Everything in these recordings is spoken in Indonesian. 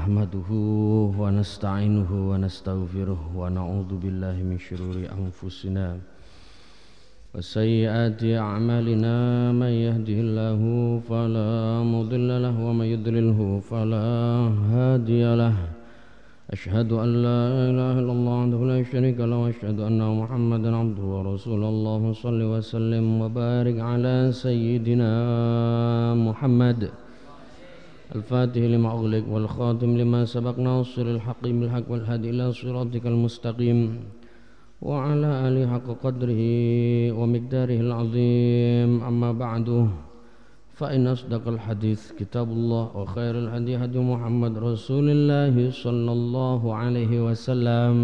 نحمده ونستعينه ونستغفره ونعوذ بالله من شرور أنفسنا وسيئات أعمالنا من يهده الله فلا مضل له ومن يضلله فلا هادي له أشهد أن لا إله إلا الله وحده لا شريك له وأشهد أن محمدا عبده ورسوله اللهم صل وسلم وبارك على سيدنا محمد الفاتح لما أغلق والخاتم لما سبق ناصر الحق بالحق والهدي إلى صراطك المستقيم وعلى آله حق قدره ومقداره العظيم أما بعد فإن أصدق الحديث كتاب الله وخير الهدي هدي محمد رسول الله صلى الله عليه وسلم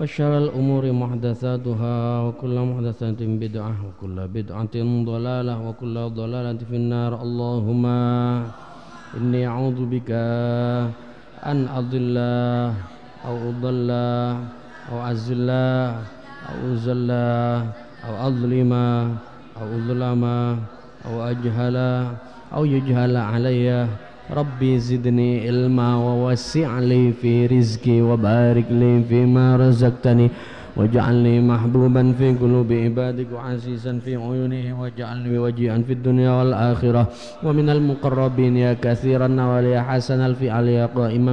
وشر الأمور محدثاتها وكل محدثة بدعة وكل بدعة ضلالة وكل ضلالة في النار اللهم إني أعوذ بك أن أضل أو أضل أو أزل أو أزل أو أظلم أو أظلم أو أجهل أو يجهل علي ربي زدني علما ووسع لي في رزقي وبارك لي فيما رزقتني واجعلني محبوبا في قلوب عبادك وعزيزا في عيونهم واجعلني وجيئا في الدنيا والآخرة ومن المقربين يا كثير النوال يا حسن الفعل يا قائما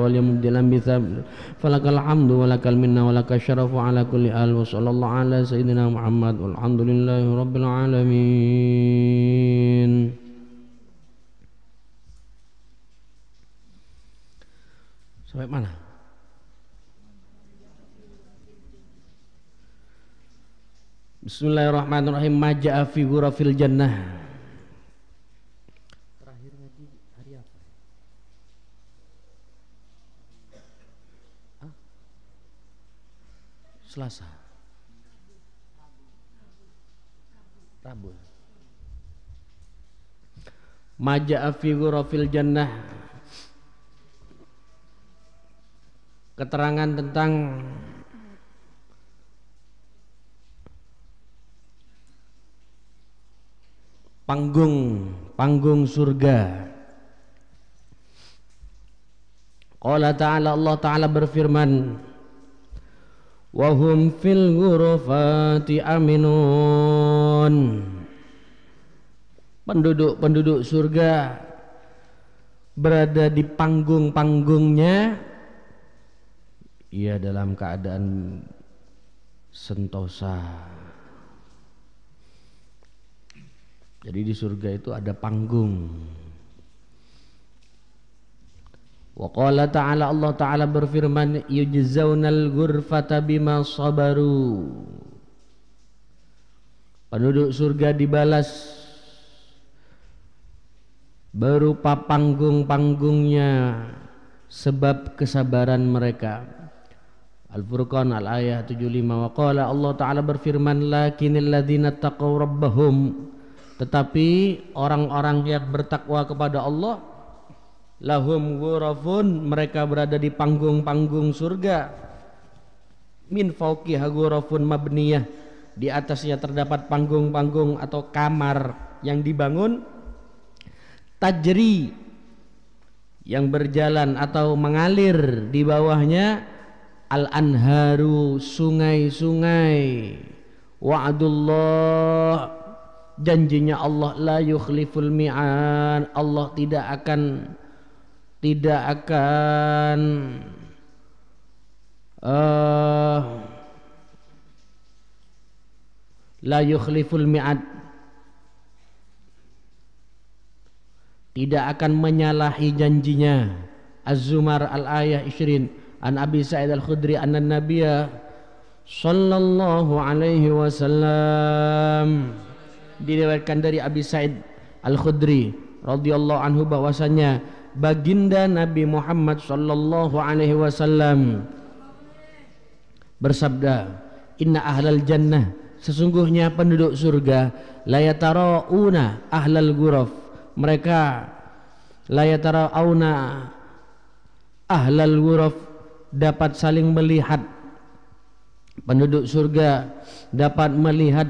والي مبدلا بثمر فلك الحمد ولك المنة ولك الشرف على كل آل وصلى الله على سيدنا محمد والحمد لله رب العالمين Sampai mana? Bismillahirrahmanirrahim maja'a fi ghurafil jannah Terakhir ngaji hari apa? Hah? Selasa Rabu Maja'a fi ghurafil jannah Keterangan tentang panggung panggung surga Qala ta'ala Allah ta'ala berfirman Wahum fil ghurafati aminun Penduduk-penduduk surga Berada di panggung-panggungnya Ia dalam keadaan sentosa Jadi di surga itu ada panggung. Wa qala ta'ala Allah ta'ala berfirman yujzaunal ghurfata bima sabaru. Penduduk surga dibalas berupa panggung-panggungnya sebab kesabaran mereka. Al-Furqan al-ayah 75 wa qala Allah taala berfirman lakinnal ladzina taqaw rabbahum tetapi orang-orang yang bertakwa kepada Allah lahum ghurafun mereka berada di panggung-panggung surga min fauqiha ghurafun mabniyah di atasnya terdapat panggung-panggung atau kamar yang dibangun tajri yang berjalan atau mengalir di bawahnya al anharu sungai-sungai wa'adullah janjinya Allah la yukhliful mi'an Allah tidak akan tidak akan uh, la yukhliful mi'ad tidak akan menyalahi janjinya Az-Zumar al-Ayah 20 An Abi Sa'id al-Khudri anna Nabiya sallallahu alaihi wasallam diriwayatkan dari Abi Said Al-Khudri radhiyallahu anhu bahwasanya baginda Nabi Muhammad sallallahu alaihi wasallam bersabda inna ahlal jannah sesungguhnya penduduk surga layatarauna ahlal guruf mereka layatarauna ahlal guruf dapat saling melihat penduduk surga dapat melihat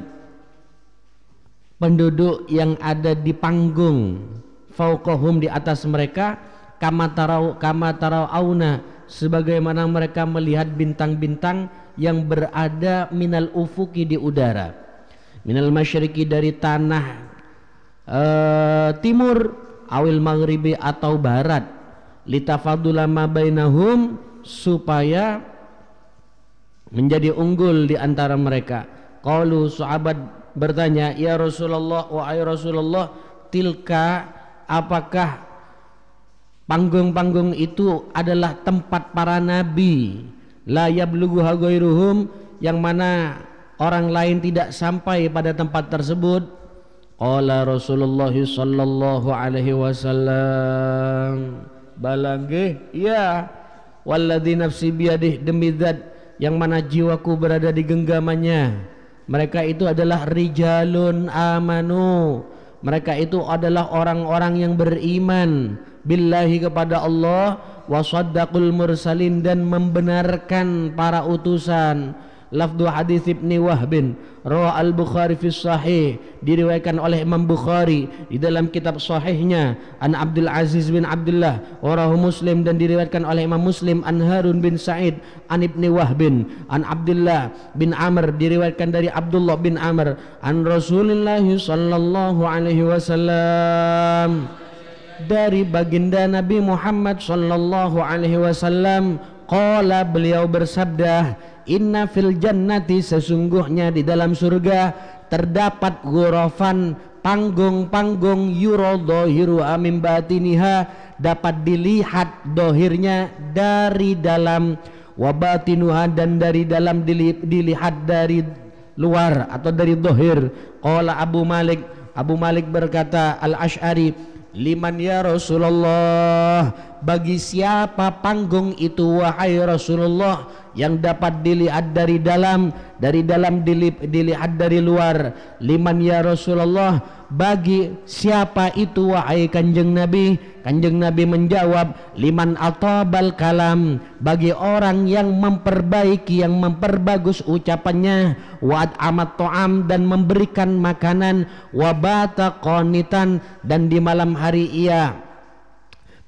penduduk yang ada di panggung faukohum di atas mereka kamatarau kamatarau auna sebagaimana mereka melihat bintang-bintang yang berada minal ufuki di udara minal masyriki dari tanah e, timur awil maghribi atau barat litafadula mabainahum supaya menjadi unggul di antara mereka qalu sahabat bertanya, "Ya Rasulullah, wahai Rasulullah, tilka apakah panggung-panggung itu adalah tempat para nabi la yablughuha hagoiruhum yang mana orang lain tidak sampai pada tempat tersebut?" Qala Rasulullah sallallahu alaihi wasallam, "Balangge, ya walladzi nafsi biadih demi yang mana jiwaku berada di genggamannya." Mereka itu adalah rijalun amanu. Mereka itu adalah orang-orang yang beriman billahi kepada Allah wa saddaqul mursalin dan membenarkan para utusan. lafdu hadis Ibni Wahbin Rawa al-Bukhari fi sahih diriwayatkan oleh Imam Bukhari di dalam kitab sahihnya an Abdul Aziz bin Abdullah warahu Muslim dan diriwayatkan oleh Imam Muslim an Harun bin Sa'id an Ibni Wahbin an Abdullah bin Amr diriwayatkan dari Abdullah bin Amr an Rasulullah sallallahu alaihi wasallam dari baginda Nabi Muhammad sallallahu alaihi wasallam qala beliau bersabda inna fil jannati sesungguhnya di dalam surga terdapat gurofan panggung-panggung yuro dohiru amin batiniha dapat dilihat dohirnya dari dalam wabatinuha dan dari dalam dilihat dari luar atau dari dohir Qala Abu Malik Abu Malik berkata Al-Ash'ari liman ya Rasulullah bagi siapa panggung itu wahai Rasulullah yang dapat dilihat dari dalam dari dalam dilip, dilihat dari luar liman ya Rasulullah bagi siapa itu wahai kanjeng Nabi kanjeng Nabi menjawab liman atabal kalam bagi orang yang memperbaiki yang memperbagus ucapannya wad amat to'am dan memberikan makanan wabata konitan dan di malam hari ia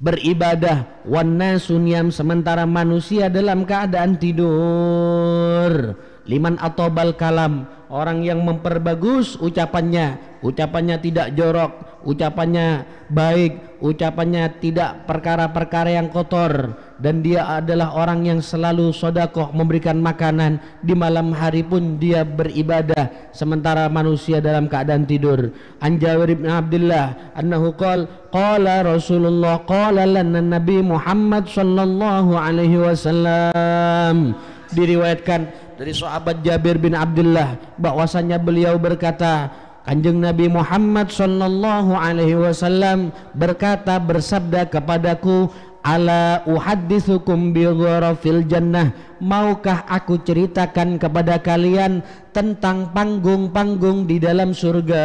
beribadah wana sunyam sementara manusia dalam keadaan tidur liman atobal kalam orang yang memperbagus ucapannya ucapannya tidak jorok ucapannya baik ucapannya tidak perkara-perkara yang kotor dan dia adalah orang yang selalu sodakoh memberikan makanan di malam hari pun dia beribadah sementara manusia dalam keadaan tidur an Jawir bin Abdullah annahu qal qala Rasulullah qala lana Nabi Muhammad sallallahu alaihi wasallam diriwayatkan dari sahabat Jabir bin Abdullah bahwasanya beliau berkata Kanjeng Nabi Muhammad sallallahu alaihi wasallam berkata bersabda kepadaku ala uhadditsukum bi ghurafil jannah maukah aku ceritakan kepada kalian tentang panggung-panggung di dalam surga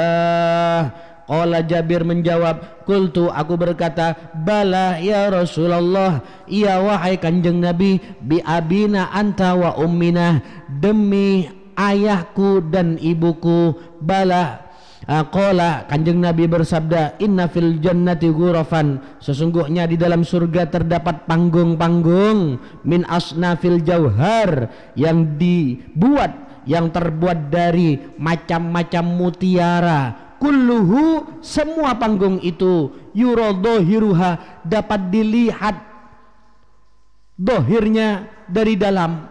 Qala Jabir menjawab, "Qultu aku berkata, bala ya Rasulullah, ya wahai Kanjeng Nabi, bi abina anta wa ummina, demi ayahku dan ibuku." Bala ah, Qala Kanjeng Nabi bersabda Inna fil jannati ghurafan Sesungguhnya di dalam surga terdapat panggung-panggung Min asnafil jauhar Yang dibuat Yang terbuat dari macam-macam mutiara kulluhu semua panggung itu yurodohiruha dapat dilihat dohirnya dari dalam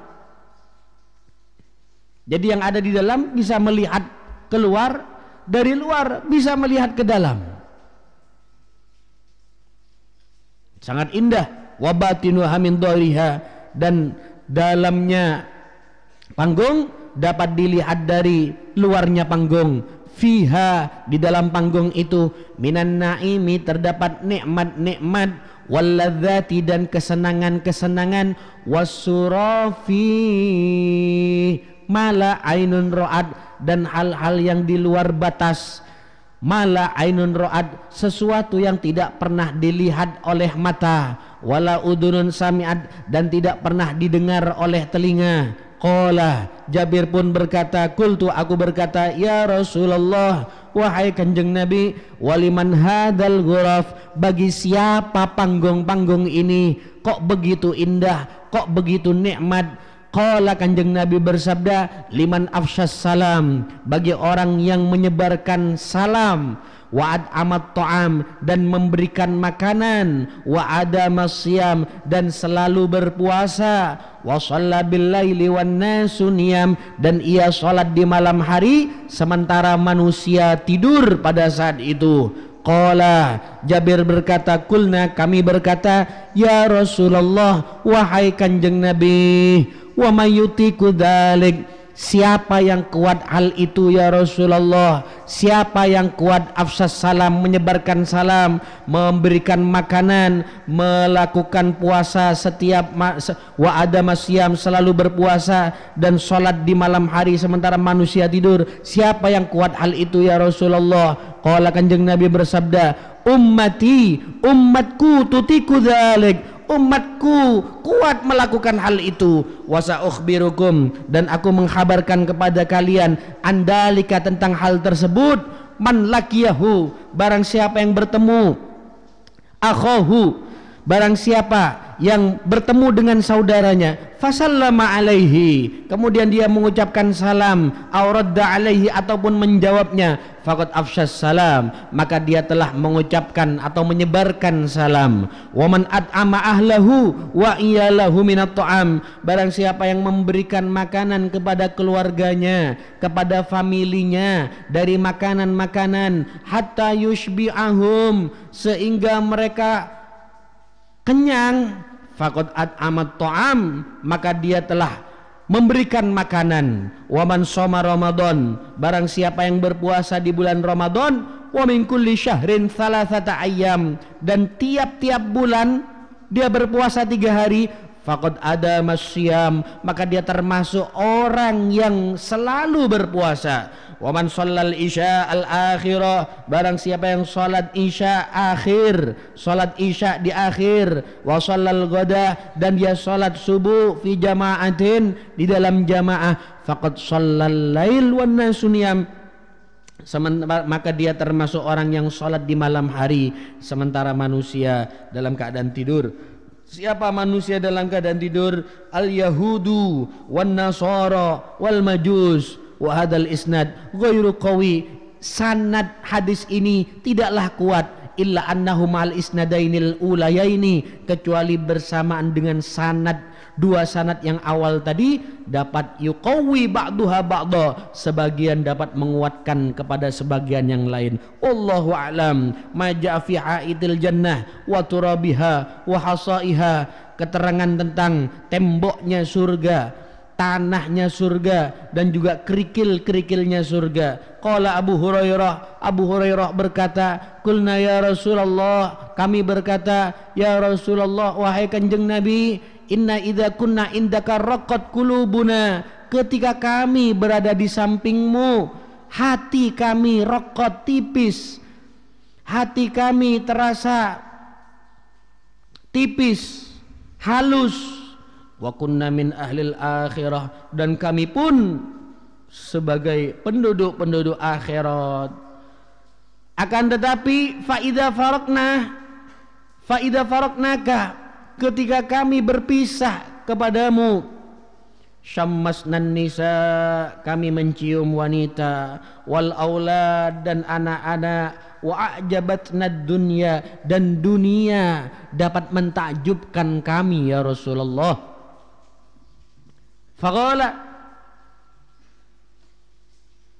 jadi yang ada di dalam bisa melihat keluar dari luar bisa melihat ke dalam sangat indah wabatinu hamin dohriha dan dalamnya panggung dapat dilihat dari luarnya panggung fiha di dalam panggung itu minan naimi terdapat nikmat-nikmat walladzati dan kesenangan-kesenangan wasurafi mala ainun ro'at dan hal-hal yang di luar batas mala ainun ro'at sesuatu yang tidak pernah dilihat oleh mata wala udunun samiat dan tidak pernah didengar oleh telinga Qala Jabir pun berkata kul tu aku berkata Ya Rasulullah Wahai kanjeng Nabi Waliman hadal guraf Bagi siapa panggung-panggung ini Kok begitu indah Kok begitu nikmat Kala kanjeng Nabi bersabda Liman afshas salam Bagi orang yang menyebarkan Salam wa'ad amat toam dan memberikan makanan wa'ada masyam dan selalu berpuasa wa billaili wan nasu dan ia salat di malam hari sementara manusia tidur pada saat itu Qala Jabir berkata kulna kami berkata ya Rasulullah wahai kanjeng Nabi wa mayutiku dzalik Siapa yang kuat hal itu ya Rasulullah Siapa yang kuat afsas salam Menyebarkan salam Memberikan makanan Melakukan puasa setiap Wa ada masyam selalu berpuasa Dan sholat di malam hari Sementara manusia tidur Siapa yang kuat hal itu ya Rasulullah Kala kanjeng Nabi bersabda Ummati Ummatku tutiku dhalik umatku kuat melakukan hal itu wasa ukhbirukum dan aku mengkhabarkan kepada kalian andalika tentang hal tersebut man lakiyahu barang siapa yang bertemu akhahu barang siapa yang bertemu dengan saudaranya fasallama alaihi kemudian dia mengucapkan salam auradda alaihi ataupun menjawabnya faqad afsyas salam maka dia telah mengucapkan atau menyebarkan salam waman at'ama ahlahu wa iyalahu minat ta'am barang siapa yang memberikan makanan kepada keluarganya kepada familinya dari makanan-makanan hatta yushbi'ahum sehingga mereka kenyang ad amat to'am maka dia telah memberikan makanan waman soma Ramadan barang siapa yang berpuasa di bulan Ramadan wa min kulli syahrin thalathata ayyam dan tiap-tiap bulan dia berpuasa tiga hari Fakot ada masyam maka dia termasuk orang yang selalu berpuasa wa man sallal isya al akhirah barang siapa yang salat isya akhir salat isya di akhir wa sallal ghadah dan dia salat subuh fi jama'atin di dalam jamaah faqad sallal lail wan nasu sementara maka dia termasuk orang yang sholat di malam hari sementara manusia dalam keadaan tidur siapa manusia dalam keadaan tidur al yahudu wan nasara wal majus wa hadal isnad ghairu qawi sanad hadis ini tidaklah kuat illa annahu ma'al isnadainil ulayaini kecuali bersamaan dengan sanad dua sanad yang awal tadi dapat yuqawi ba'duha ba'dha sebagian dapat menguatkan kepada sebagian yang lain wallahu a'lam ma ja'a aidil jannah wa turabiha wa hasaiha keterangan tentang temboknya surga tanahnya surga dan juga kerikil-kerikilnya surga. Qala Abu Hurairah, Abu Hurairah berkata, "Qulna ya Rasulullah, kami berkata, ya Rasulullah wahai Kanjeng Nabi, inna idza kunna indaka raqat qulubuna." Ketika kami berada di sampingmu, hati kami rokot tipis. Hati kami terasa tipis, halus, wa kunna min ahlil akhirah dan kami pun sebagai penduduk-penduduk akhirat akan tetapi faida farokna faida faroknaka ketika kami berpisah kepadamu syammasnan nisa kami mencium wanita wal aulad dan anak-anak wa nad dunya dan dunia dapat mentakjubkan kami ya Rasulullah Fagala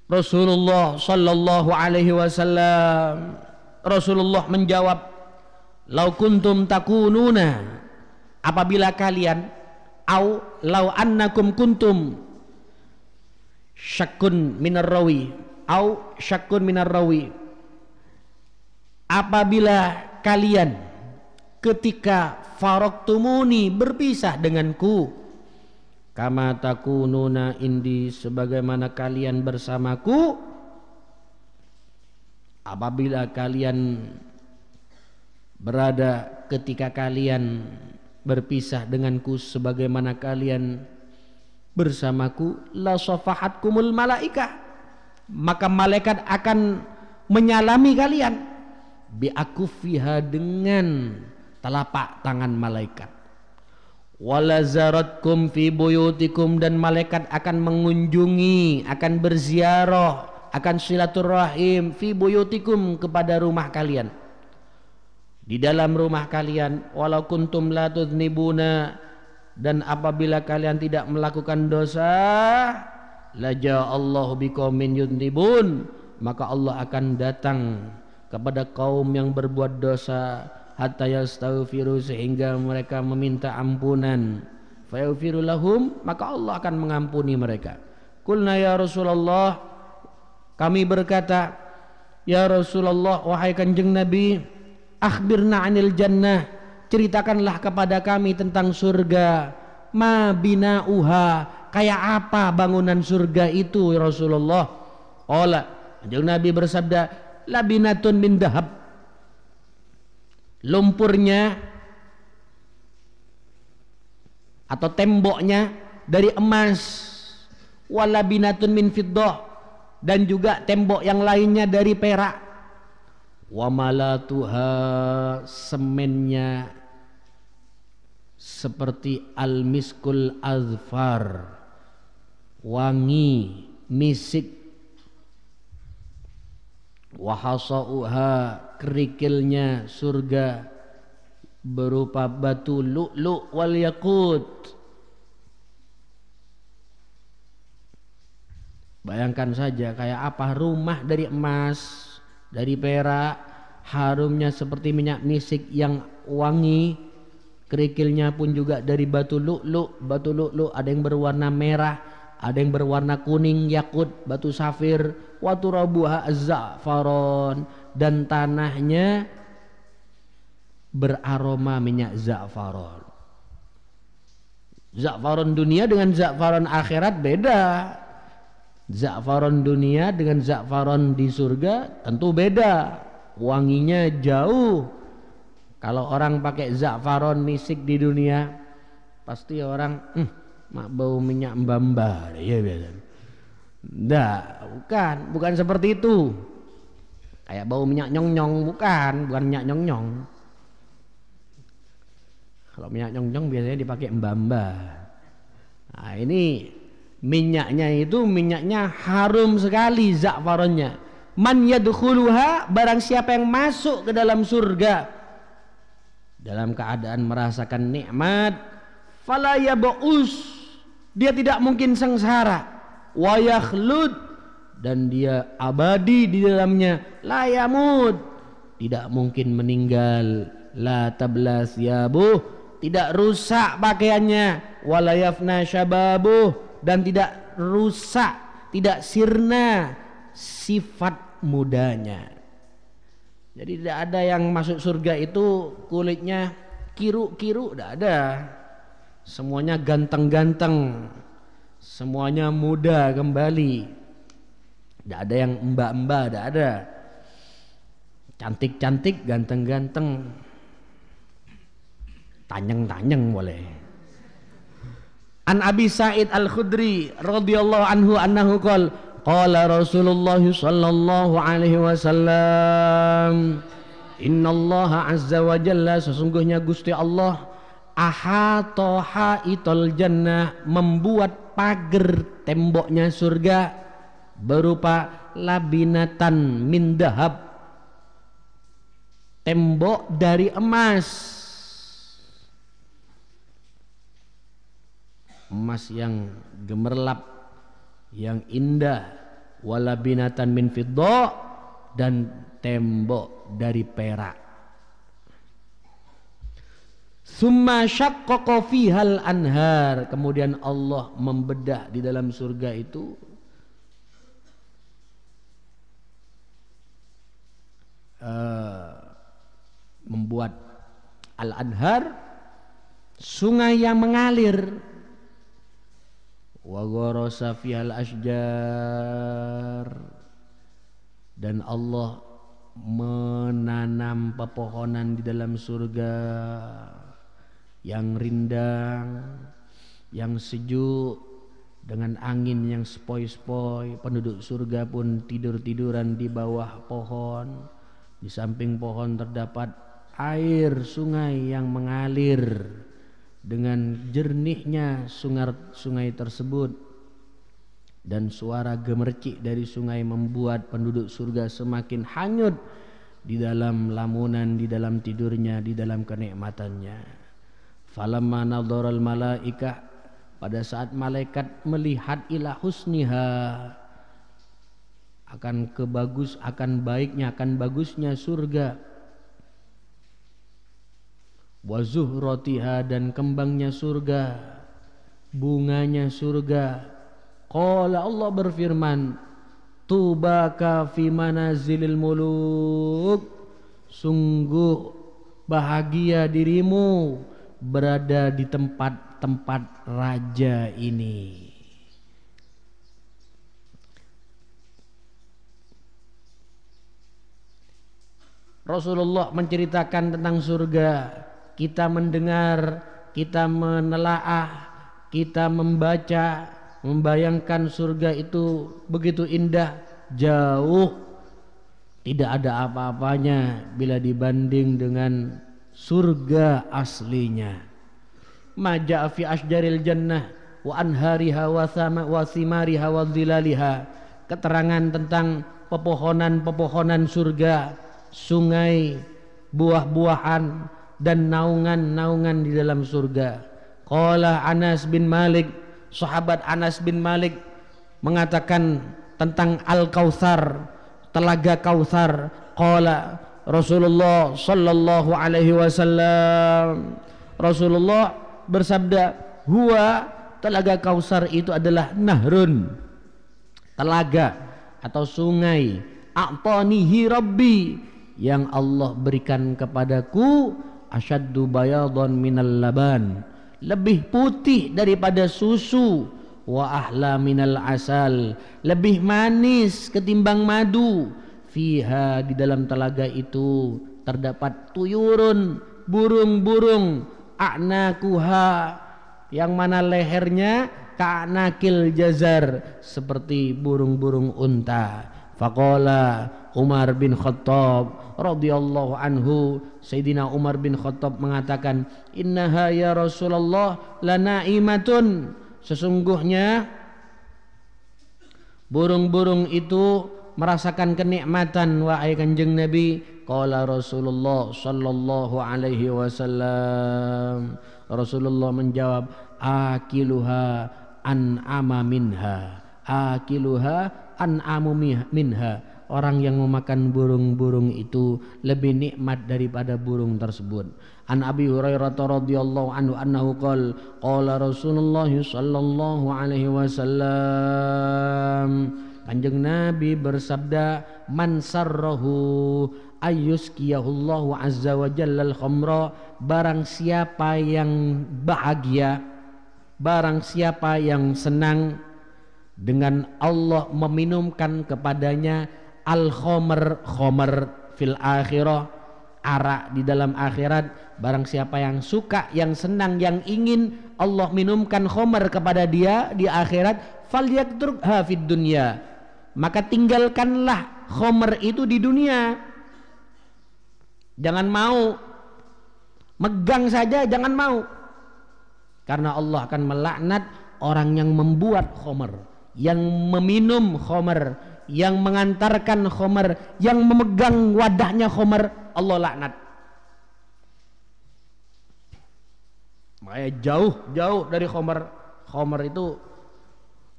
Rasulullah sallallahu alaihi wasallam Rasulullah menjawab Lau kuntum takununa apabila kalian au lau annakum kuntum syakun minar rawi au syakun minar rawi apabila kalian ketika faroktumuni berpisah denganku kama takununa indi sebagaimana kalian bersamaku apabila kalian berada ketika kalian berpisah denganku sebagaimana kalian bersamaku la safahatkumul malaika maka malaikat akan menyalami kalian biakufiha dengan telapak tangan malaikat walazaratkum fi buyutikum dan malaikat akan mengunjungi akan berziarah akan silaturahim fi buyutikum kepada rumah kalian di dalam rumah kalian walau kuntum la tuznibuna dan apabila kalian tidak melakukan dosa laja Allah biqaumin yudnibun maka Allah akan datang kepada kaum yang berbuat dosa hatta yastaghfiru sehingga mereka meminta ampunan fayaghfiru lahum maka Allah akan mengampuni mereka kulna ya Rasulullah kami berkata ya Rasulullah wahai kanjeng Nabi akhbirna anil jannah ceritakanlah kepada kami tentang surga ma bina'uha kayak apa bangunan surga itu ya Rasulullah Ola Kanjeng Nabi bersabda labinatun min dahab lumpurnya atau temboknya dari emas wala binatun min fiddah dan juga tembok yang lainnya dari perak wa malatuha semennya seperti al miskul azfar wangi misik wahasauha kerikilnya surga berupa batu lu'lu' wal yakut bayangkan saja kayak apa rumah dari emas dari perak harumnya seperti minyak misik yang wangi kerikilnya pun juga dari batu lu'lu' batu lu'lu' ada yang berwarna merah ada yang berwarna kuning yakut batu safir watu rabuha zafaron, dan tanahnya beraroma minyak zafaron zafaron dunia dengan zafaron akhirat beda zafaron dunia dengan zafaron di surga tentu beda wanginya jauh kalau orang pakai zafaron misik di dunia pasti orang hmm, mak bau minyak mbamba ya biasa tidak bukan bukan seperti itu kayak bau minyak nyong nyong bukan bukan minyak nyong nyong kalau minyak nyong nyong biasanya dipakai mbamba nah ini minyaknya itu minyaknya harum sekali zakfaronnya man yadkhuluha barang siapa yang masuk ke dalam surga dalam keadaan merasakan nikmat fala yabus dia tidak mungkin sengsara wayakhlud dan dia abadi di dalamnya layamud tidak mungkin meninggal la tablas yabuh tidak rusak pakaiannya walayafna syababuh dan tidak rusak tidak sirna sifat mudanya jadi tidak ada yang masuk surga itu kulitnya kiru-kiru tidak ada semuanya ganteng-ganteng, semuanya muda kembali. Tidak ada yang mbak-mbak, tidak ada. Cantik-cantik, ganteng-ganteng, tanyeng-tanyeng boleh. An Abi Sa'id Al Khudri radhiyallahu anhu annahu qol qala Rasulullah sallallahu alaihi wasallam Inna Allah azza wa jalla sesungguhnya Gusti Allah ahatoha itol jannah membuat pagar temboknya surga berupa labinatan min dahab tembok dari emas emas yang gemerlap yang indah walabinatan min fiddo dan tembok dari perak Summa syaqqaqa fihal anhar. Kemudian Allah membedah di dalam surga itu uh, membuat al-anhar sungai yang mengalir wa gharasa fihal asjar dan Allah menanam pepohonan di dalam surga yang rindang, yang sejuk dengan angin yang sepoi-sepoi, penduduk surga pun tidur-tiduran di bawah pohon. Di samping pohon terdapat air sungai yang mengalir dengan jernihnya sungai, sungai tersebut dan suara gemercik dari sungai membuat penduduk surga semakin hanyut di dalam lamunan, di dalam tidurnya, di dalam kenikmatannya falamma nadharal malaika pada saat malaikat melihat ila husniha akan kebagus akan baiknya akan bagusnya surga wazuh rotiha dan kembangnya surga bunganya surga qala Allah berfirman tubaka fi manazilil muluk sungguh bahagia dirimu berada di tempat-tempat raja ini. Rasulullah menceritakan tentang surga, kita mendengar, kita menelaah, kita membaca, membayangkan surga itu begitu indah, jauh, tidak ada apa-apanya bila dibanding dengan surga aslinya maja fi asjaril jannah wa anhari hawa sama wa simari hawa dhilaliha keterangan tentang pepohonan-pepohonan surga sungai buah-buahan dan naungan-naungan di dalam surga qala Anas bin Malik sahabat Anas bin Malik mengatakan tentang Al-Kautsar telaga Kautsar qala Rasulullah sallallahu alaihi wasallam Rasulullah bersabda huwa telaga Kausar itu adalah nahrun telaga atau sungai a'tanihi rabbi yang Allah berikan kepadaku asyaddu bayadun minal laban lebih putih daripada susu wa ahla minal asal lebih manis ketimbang madu fiha di dalam telaga itu terdapat tuyurun burung-burung anakuha yang mana lehernya ka'nakil jazar seperti burung-burung unta faqala Umar bin Khattab radhiyallahu anhu Sayyidina Umar bin Khattab mengatakan innaha ya Rasulullah lanaimatun sesungguhnya burung-burung itu merasakan kenikmatan wahai kanjeng Nabi qala Rasulullah sallallahu alaihi wasallam Rasulullah menjawab akiluha ama minha akiluha amu minha orang yang memakan burung-burung itu lebih nikmat daripada burung tersebut An Abi Hurairah radhiyallahu anhu annahu qol qala Rasulullah sallallahu alaihi wasallam Kanjeng Nabi bersabda man sarrahu ayyuskiyahullahu azza wa jallal khomro barang siapa yang bahagia barang siapa yang senang dengan Allah meminumkan kepadanya al khomer khomer fil akhirah arak di dalam akhirat barang siapa yang suka yang senang yang ingin Allah minumkan khomer kepada dia di akhirat fal yakturha fid dunya maka tinggalkanlah Homer itu di dunia jangan mau megang saja jangan mau karena Allah akan melaknat orang yang membuat Homer, yang meminum Homer, yang mengantarkan Homer, yang memegang wadahnya Homer, Allah laknat Maya jauh jauh dari Homer, Homer itu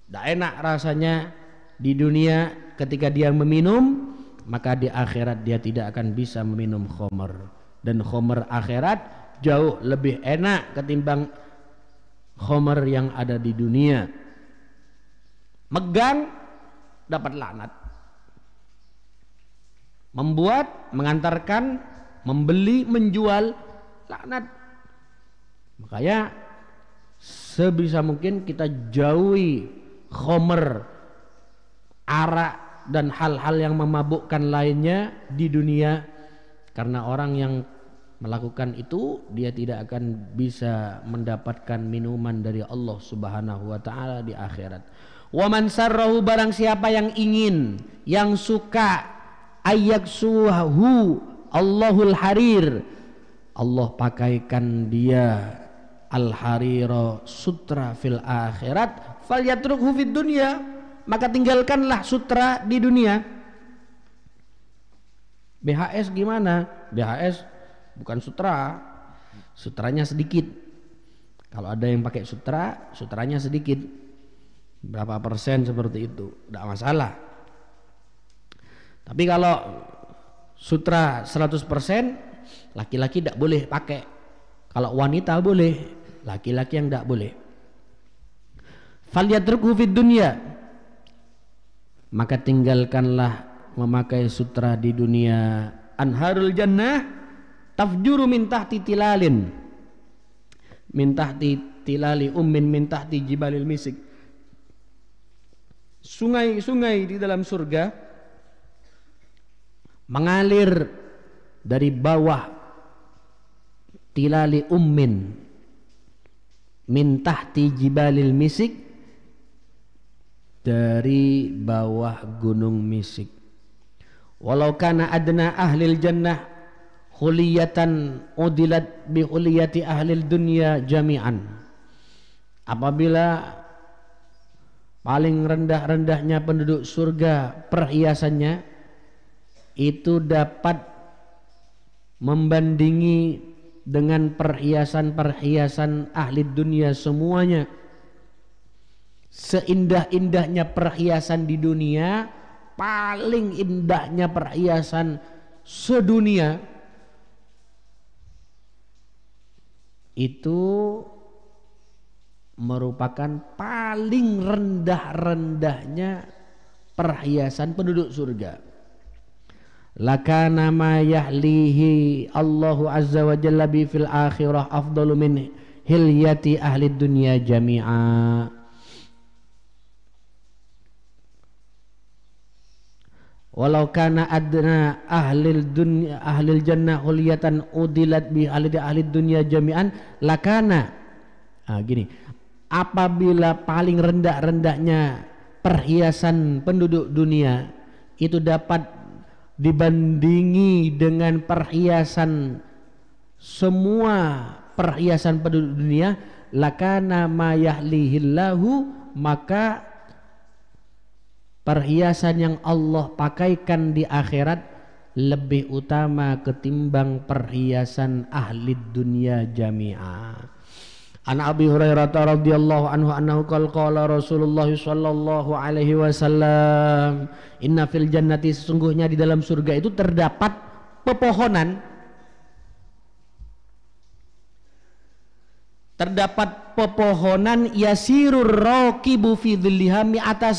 tidak enak rasanya di dunia ketika dia meminum maka di akhirat dia tidak akan bisa meminum khomer dan khomer akhirat jauh lebih enak ketimbang khomer yang ada di dunia megang dapat laknat membuat mengantarkan membeli menjual laknat makanya sebisa mungkin kita jauhi khomer arak dan hal-hal yang memabukkan lainnya di dunia karena orang yang melakukan itu dia tidak akan bisa mendapatkan minuman dari Allah Subhanahu wa taala di akhirat. Wa man sarrahu barang siapa yang ingin yang suka ayak suhu Allahul harir Allah pakaikan dia al harira sutra fil akhirat falyatrukhu fid dunya maka tinggalkanlah sutra di dunia BHS gimana BHS bukan sutra sutranya sedikit kalau ada yang pakai sutra sutranya sedikit berapa persen seperti itu tidak masalah tapi kalau sutra 100% laki-laki tidak boleh pakai kalau wanita boleh laki-laki yang tidak boleh falyatrukhu fid dunia maka tinggalkanlah memakai sutra di dunia anharul jannah tafjuru mintah titilalin mintah titilali ummin mintah tijibalil misik sungai-sungai di dalam surga mengalir dari bawah tilali ummin mintah tijibalil misik dari bawah gunung misik walau kana adna ahlil jannah khuliyatan udilat bi khuliyati ahlil dunya jami'an apabila paling rendah-rendahnya penduduk surga perhiasannya itu dapat membandingi dengan perhiasan-perhiasan ahli dunia semuanya seindah-indahnya perhiasan di dunia paling indahnya perhiasan sedunia itu merupakan paling rendah-rendahnya perhiasan penduduk surga. Lakana ma yahlihi Allahu azza wa jalla bi fil akhirah afdalu min hilyati ahli dunia jami'a. walau kana adna ahlil dunya ahlil jannah huliyatan udilat bi ahli ahli dunya jami'an lakana ah gini apabila paling rendah-rendahnya perhiasan penduduk dunia itu dapat dibandingi dengan perhiasan semua perhiasan penduduk dunia lakana ma maka perhiasan yang Allah pakaikan di akhirat lebih utama ketimbang perhiasan ahli dunia jami'a. An Abi Hurairah radhiyallahu anhu annahu qala Rasulullah sallallahu alaihi wasallam inna fil jannati sesungguhnya di dalam surga itu terdapat pepohonan terdapat pepohonan yasirur raqibu fi dhilliha mi'ata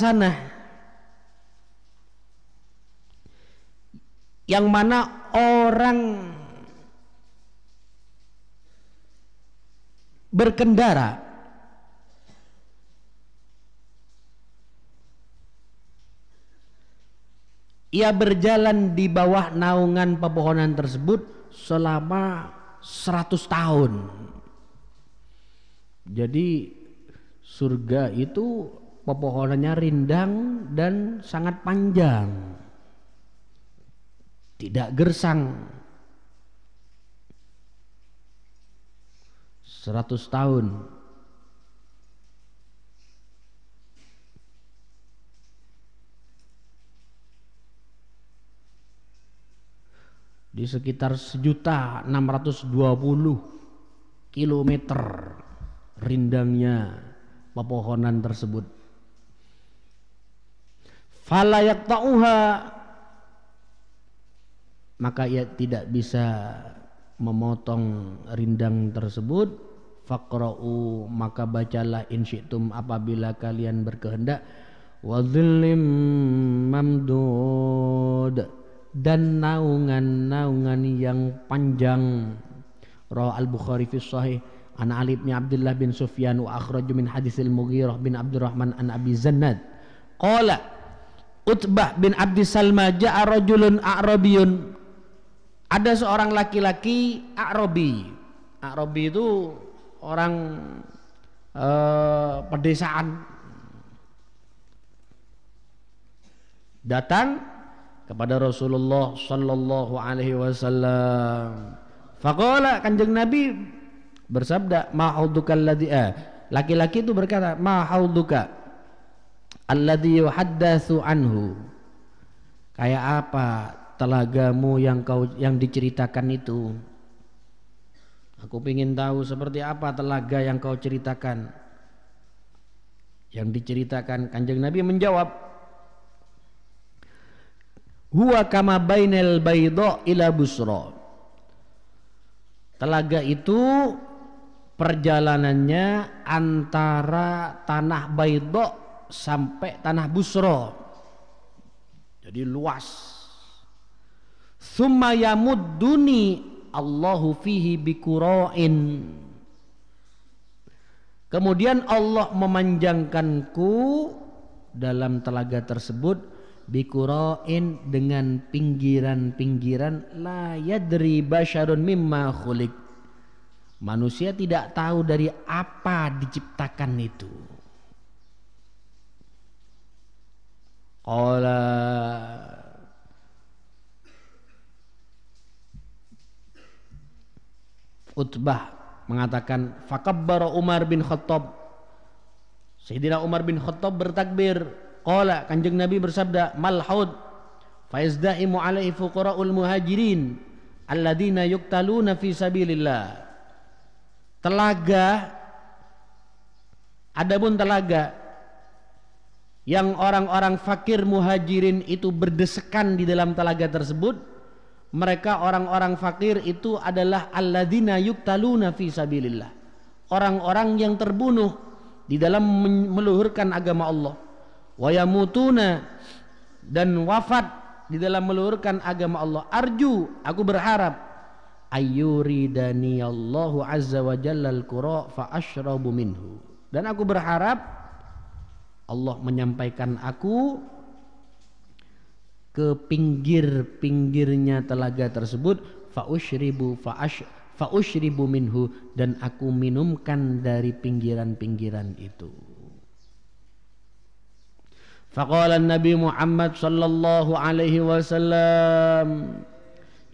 yang mana orang berkendara ia berjalan di bawah naungan pepohonan tersebut selama 100 tahun jadi surga itu pepohonannya rindang dan sangat panjang tidak gersang Seratus tahun di sekitar sejuta enam ratus dua puluh kilometer rindangnya pepohonan tersebut falayak ta'uha maka ia tidak bisa memotong rindang tersebut faqra'u maka bacalah insyitum apabila kalian berkehendak wa dhillim mamdud dan naungan-naungan yang panjang Raw al-Bukhari fi sahih an Ali bin Abdullah bin Sufyan wa akhraj min hadis al-Mughirah bin Abdurrahman an Abi Zannad qala Utbah bin Abdi Salma ja'a rajulun a'rabiyun ada seorang laki-laki Arabi Arabi itu orang eh, pedesaan datang kepada Rasulullah Shallallahu Alaihi Wasallam. Fakola kanjeng Nabi bersabda, mahauduka alladhi eh, Laki-laki itu berkata, mahauduka alladhi yuhaddatsu anhu. Kayak apa telagamu yang kau yang diceritakan itu. Aku ingin tahu seperti apa telaga yang kau ceritakan. Yang diceritakan Kanjeng Nabi menjawab, "Huwa kama bainal baydo ila busra." Telaga itu perjalanannya antara tanah baydo sampai tanah Busro. Jadi luas Summa yamudduni Allahu fihi bikura'in. Kemudian Allah memanjangkanku dalam telaga tersebut bikura'in dengan pinggiran-pinggiran la yadri basyarun mimma khulik Manusia tidak tahu dari apa diciptakan itu. Qala Utbah mengatakan fakabbara Umar bin Khattab Sayyidina Umar bin Khattab bertakbir qala kanjeng Nabi bersabda malhud faizdaimu alaihi fuqaraul muhajirin alladzina yuktaluna fi sabilillah telaga adapun telaga yang orang-orang fakir muhajirin itu berdesekan di dalam telaga tersebut mereka orang-orang fakir itu adalah alladzina yuktaluna fi sabilillah orang-orang yang terbunuh di dalam meluhurkan agama Allah wa yamutuna dan wafat di dalam meluhurkan agama Allah arju aku berharap ayuridani Allahu azza wa jalla al-qura fa ashrabu minhu dan aku berharap Allah menyampaikan aku ke pinggir-pinggirnya telaga tersebut faushribu faash faushribu minhu dan aku minumkan dari pinggiran-pinggiran itu Faqala Nabi Muhammad sallallahu alaihi wasallam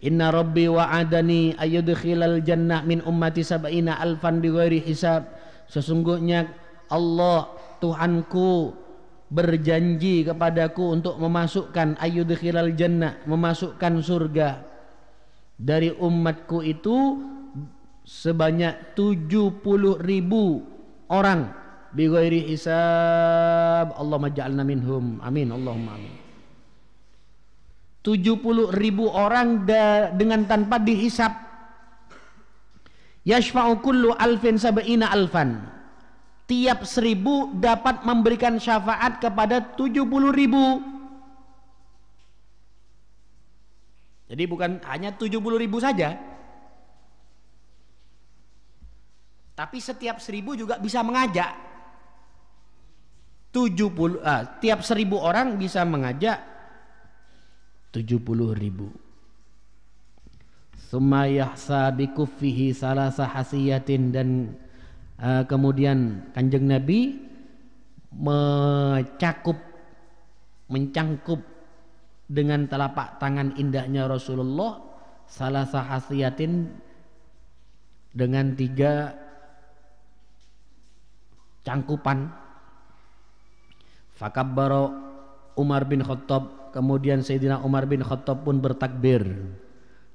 Inna Rabbi wa'adani ayudkhilal jannah min ummati sab'ina alfan bighairi hisab Sesungguhnya Allah Tuhanku berjanji kepadaku untuk memasukkan ayudkhilal jannah memasukkan surga dari umatku itu sebanyak 70 ribu orang bighairi hisab Allah ja'alna minhum amin Allahumma amin 70 ribu orang dengan tanpa dihisap yashfa'u kullu alfin sab'ina alfan tiap seribu dapat memberikan syafaat kepada tujuh puluh ribu jadi bukan hanya tujuh puluh ribu saja tapi setiap seribu juga bisa mengajak tujuh puluh ah, tiap seribu orang bisa mengajak tujuh puluh ribu Sumayyah sabiku fihi salasa hasiyatin dan uh, kemudian kanjeng Nabi mencakup mencangkup dengan telapak tangan indahnya Rasulullah salah sahasiatin dengan tiga cangkupan fakabbaro Umar bin Khattab kemudian Sayyidina Umar bin Khattab pun bertakbir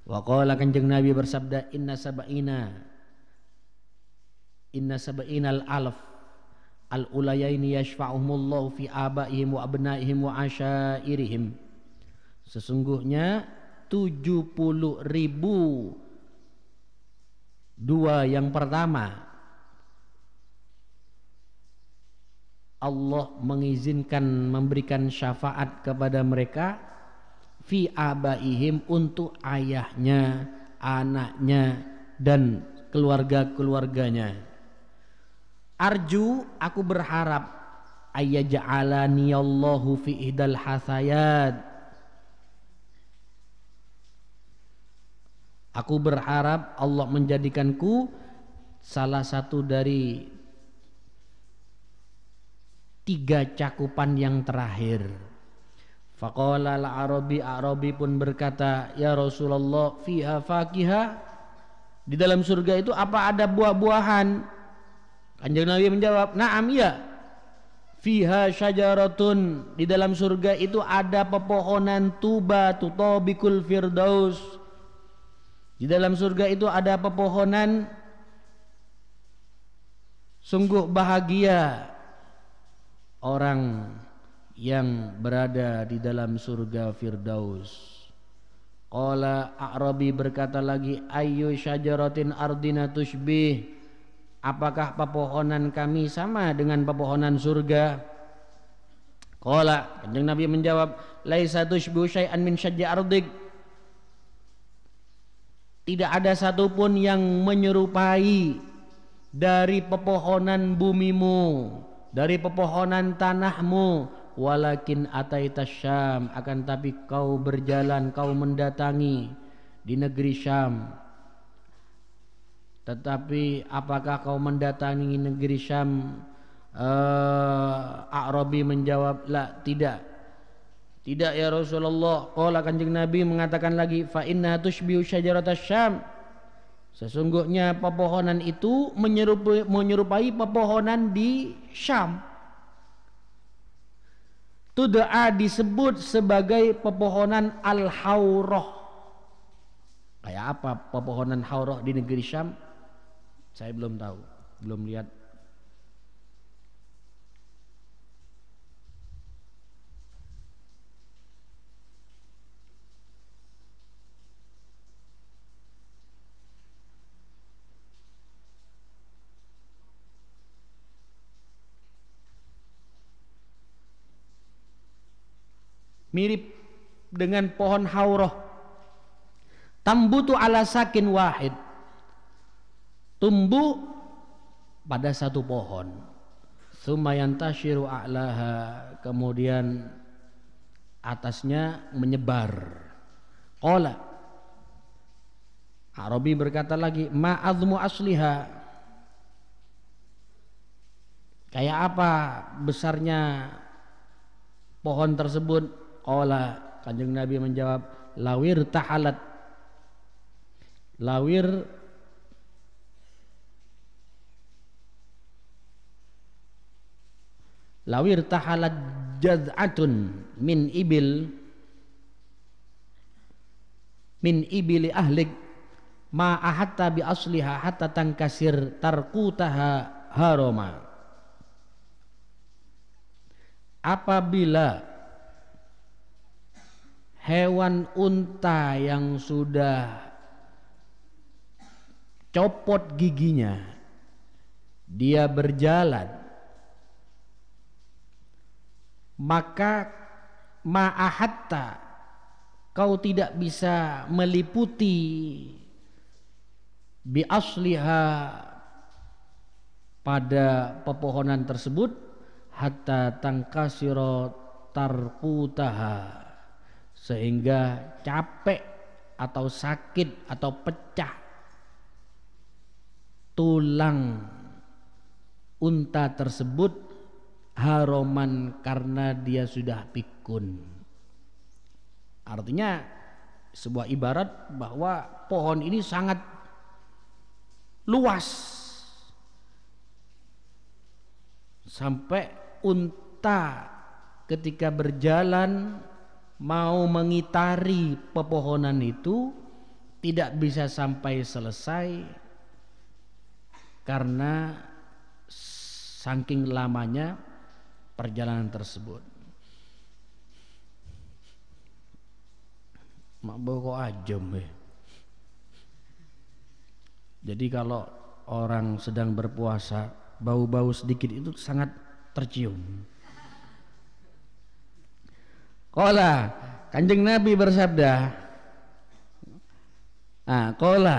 waqala kanjeng Nabi bersabda inna sab'ina inna sab'inal alaf al ulayaini yashfa'uhumullahu fi abaihim wa abnaihim wa asyairihim sesungguhnya 70 ribu dua yang pertama Allah mengizinkan memberikan syafaat kepada mereka fi abaihim untuk ayahnya, anaknya dan keluarga-keluarganya. Arju aku berharap ayyaj'alani Allahu fi idal hasayat Aku berharap Allah menjadikanku salah satu dari tiga cakupan yang terakhir. Faqala al-Arabi Arabi pun berkata, "Ya Rasulullah, fiha fakiha?" Di dalam surga itu apa ada buah-buahan? Kanjeng Nabi menjawab, "Na'am iya." Fiha syajaratun di dalam surga itu ada pepohonan tuba tutobikul firdaus. Di dalam surga itu ada pepohonan sungguh bahagia orang yang berada di dalam surga firdaus. Qala A'rabi berkata lagi ayyu syajaratin ardina tushbih apakah pepohonan kami sama dengan pepohonan surga Qala Kanjeng Nabi menjawab laisa tushbihu syai'an min syajji ardik tidak ada satupun yang menyerupai dari pepohonan bumimu dari pepohonan tanahmu walakin ataita syam akan tapi kau berjalan kau mendatangi di negeri syam tetapi apakah kau mendatangi negeri Syam? Uh, Arabi menjawab, "La, tidak." Tidak ya Rasulullah. Qala Kanjeng Nabi mengatakan lagi, "Fa inna tushbihu Syam." Sesungguhnya pepohonan itu menyerupai, menyerupai pepohonan di Syam. Tuda'a disebut sebagai pepohonan Al-Hauroh. Kayak apa pepohonan Hauroh di negeri Syam? Saya belum tahu, belum lihat mirip dengan pohon hauroh. tambutu ala sakin wahid tumbuh pada satu pohon sumayantashiru a'laha kemudian atasnya menyebar qala Arabi berkata lagi ma'azmu asliha Kayak apa besarnya pohon tersebut? Ola kanjeng Nabi menjawab, lawir tahalat. Lawir lawir tahalat jaz'atun min ibil min ibili ahlik ma ahatta bi asliha hatta tangkasir tarkutaha haroma apabila hewan unta yang sudah copot giginya dia berjalan maka ma'ahatta kau tidak bisa meliputi bi asliha pada pepohonan tersebut hatta tangkasiro tarkutaha sehingga capek atau sakit atau pecah tulang unta tersebut haroman karena dia sudah pikun. Artinya sebuah ibarat bahwa pohon ini sangat luas sampai unta ketika berjalan mau mengitari pepohonan itu tidak bisa sampai selesai karena saking lamanya perjalanan tersebut. Mak kok aja ya. Eh? Jadi kalau orang sedang berpuasa, bau-bau sedikit itu sangat tercium. Kola, kanjeng Nabi bersabda, ah, kola,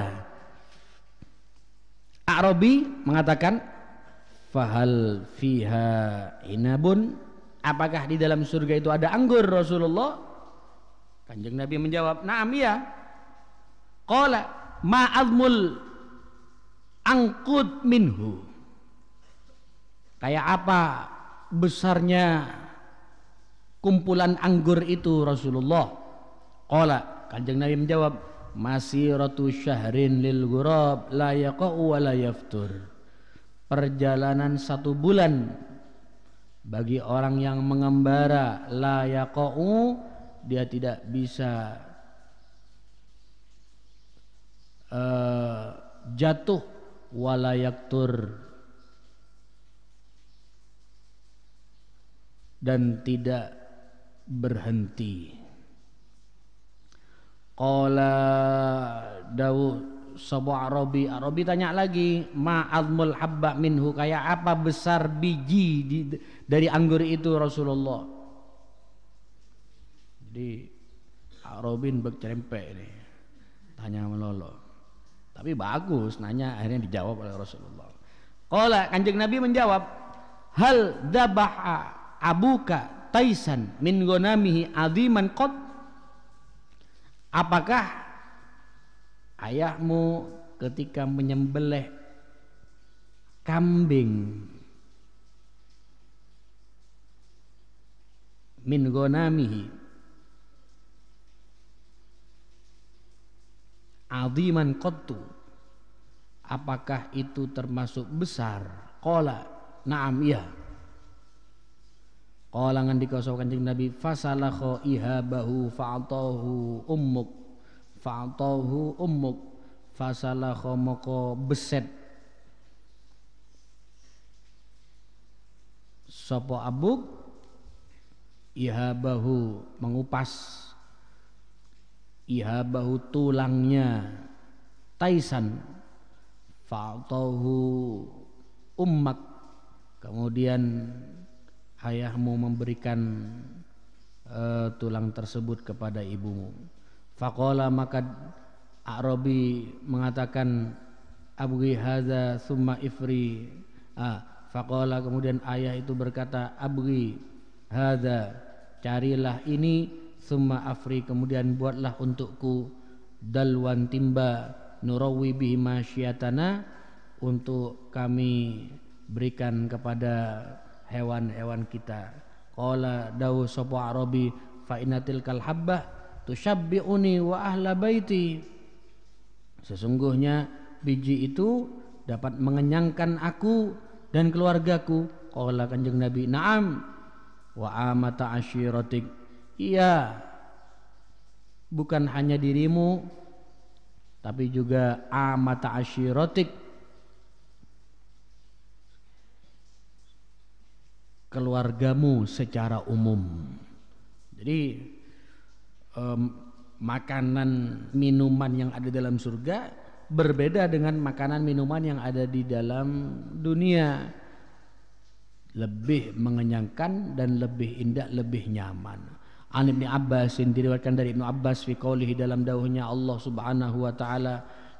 Arabi mengatakan fahal fiha inabun apakah di dalam surga itu ada anggur Rasulullah kanjeng Nabi menjawab naam ya qala ma azmul angkut minhu kayak apa besarnya kumpulan anggur itu Rasulullah qala kanjeng Nabi menjawab masih masiratu syahrin lil gurab la yaqa'u wa perjalanan satu bulan bagi orang yang mengembara layakau dia tidak bisa uh, jatuh walayak tur dan tidak berhenti. Qala Dawud sobo Arabi Arabi tanya lagi ma azmul habba minhu kayak apa besar biji di, dari anggur itu Rasulullah jadi Arobin bercerempek ini tanya melolo tapi bagus nanya akhirnya dijawab oleh Rasulullah Kala kanjeng Nabi menjawab hal dabaha abuka taisan min gonamihi adiman qad apakah ayahmu ketika menyembelih kambing min gonamihi adiman qattu apakah itu termasuk besar qala na'am iya qala ngendika sapa kanjeng nabi fasalakha ihabahu fa'atahu ummuk fa'tahu ummuk fasala moko beset sapa abuk ihabahu mengupas ihabahu tulangnya taisan fa'tahu ummak kemudian ayahmu memberikan uh, tulang tersebut kepada ibumu Fakola maka Arabi mengatakan abu haza summa ifri ah, kemudian ayah itu berkata abu haza carilah ini summa afri kemudian buatlah untukku dalwan timba nurawi bihi masyiatana untuk kami berikan kepada hewan-hewan kita qala dawu sapa arabi fa inatil kalhabbah tusyabbi'uni wa ahla baiti sesungguhnya biji itu dapat mengenyangkan aku dan keluargaku qala kanjeng nabi na'am wa amata ashiratik iya bukan hanya dirimu tapi juga amata ashiratik keluargamu secara umum jadi um, makanan minuman yang ada dalam surga berbeda dengan makanan minuman yang ada di dalam dunia lebih mengenyangkan dan lebih indah lebih nyaman An Ibnu Abbas diriwayatkan dari Ibnu Abbas fi dalam dauhnya Allah Subhanahu wa taala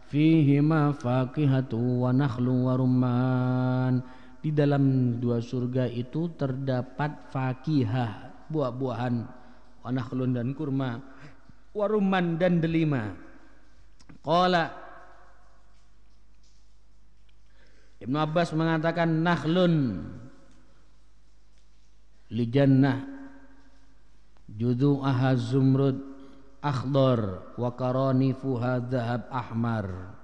fihi ma faqihatu wa nakhlu wa rumman di dalam dua surga itu terdapat fakihah buah-buahan wanahlun dan kurma waruman dan delima qala Ibnu Abbas mengatakan nahlun li jannah judu zumrud akhdar wa fuha dhahab ahmar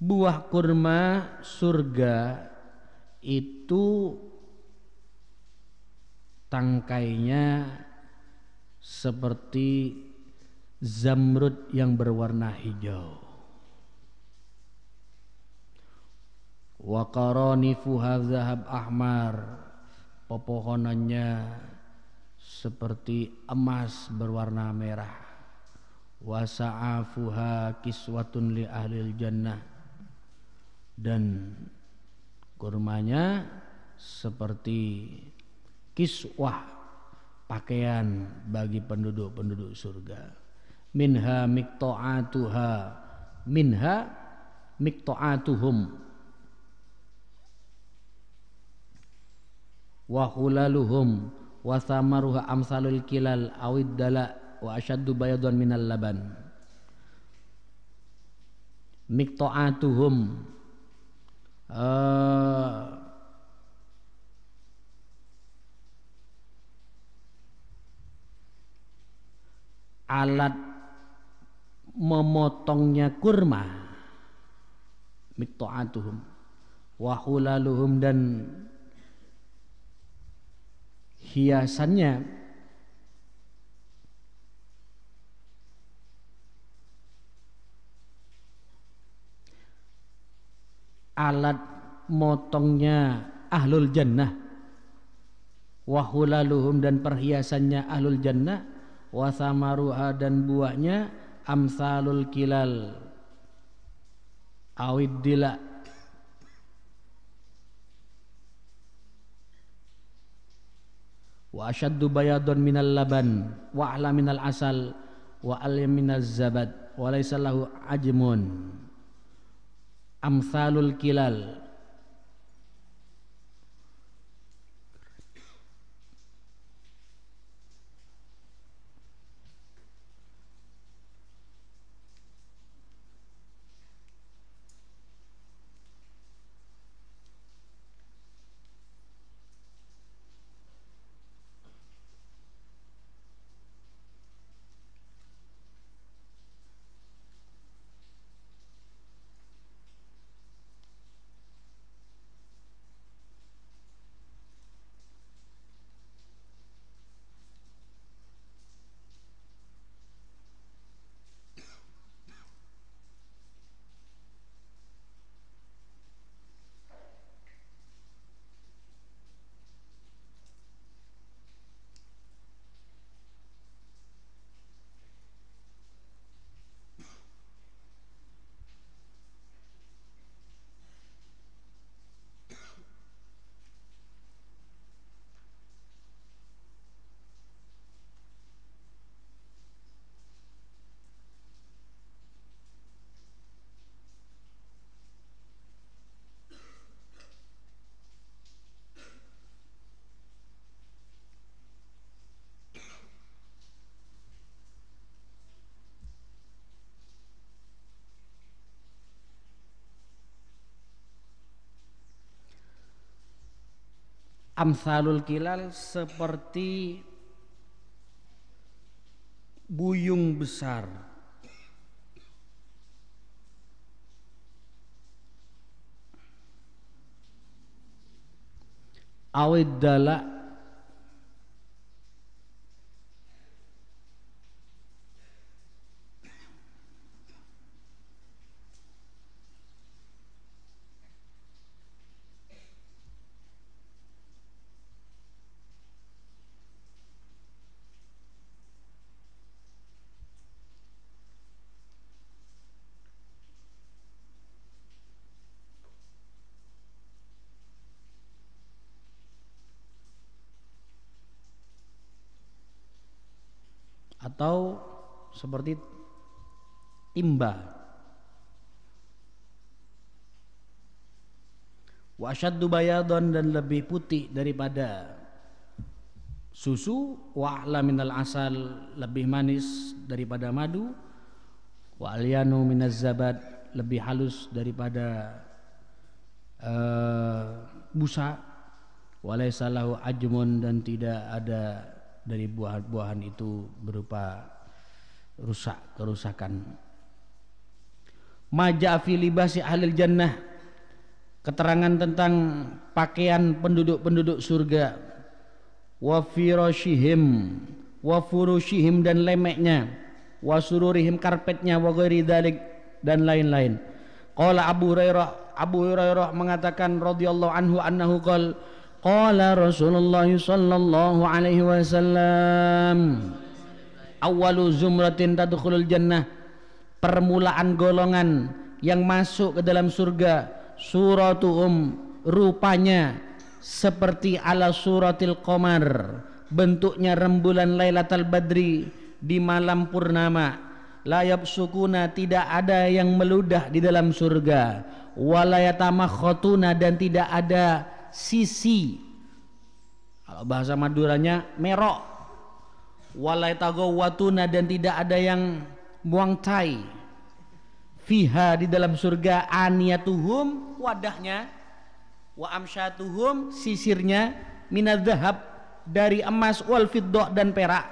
buah kurma surga itu tangkainya seperti zamrud yang berwarna hijau. Wa qaranifu hadzahab ahmar. Pepohonannya seperti emas berwarna merah. Wa sa'afuha kiswatun li ahli jannah. Dan kurmanya seperti kiswah pakaian bagi penduduk-penduduk surga. Minha mikto'atuha Minha mikto'atuhum Wa hulaluhum wa samaruha amsalul kilal awid dala wa asyaddu bayadun minal laban. Mikta'atuhum. Uh, ah. alat memotongnya kurma mitta'atuhum wahulaluhum dan hiasannya alat motongnya ahlul jannah wahulaluhum dan perhiasannya ahlul jannah wasamaruha dan buahnya amsalul kilal awid dila wa ashaddu bayadun minal laban wa ahla minal asal wa alyam al zabad wa laysa ajmun amsalul kilal amsalul kilal seperti buyung besar awid dalak atau seperti timba wasyaddu asyaddu dan lebih putih daripada susu wa minal asal lebih manis daripada madu wa alyanu minaz zabad lebih halus daripada uh, busa walaysalahu lahu ajmun dan tidak ada dari buah-buahan itu berupa rusak kerusakan maja fi libasi jannah keterangan tentang pakaian penduduk-penduduk surga wa firashihim wa furushihim dan lemeknya wa sururihim karpetnya wa ghairi dan lain-lain qala Abu Hurairah Abu Hurairah mengatakan radhiyallahu anhu annahu qala Qala Rasulullah sallallahu alaihi wasallam Awalu zumratin tadkhulul jannah Permulaan golongan yang masuk ke dalam surga suratu Um, rupanya seperti ala suratil qamar Bentuknya rembulan Lailatul Badri di malam purnama layab sukuna tidak ada yang meludah di dalam surga walayatamakhtuna dan tidak ada sisi kalau bahasa Maduranya merok walai watuna dan tidak ada yang buang cai fiha di dalam surga aniyatuhum wadahnya wa amsyatuhum sisirnya minadzahab dari emas wal dan perak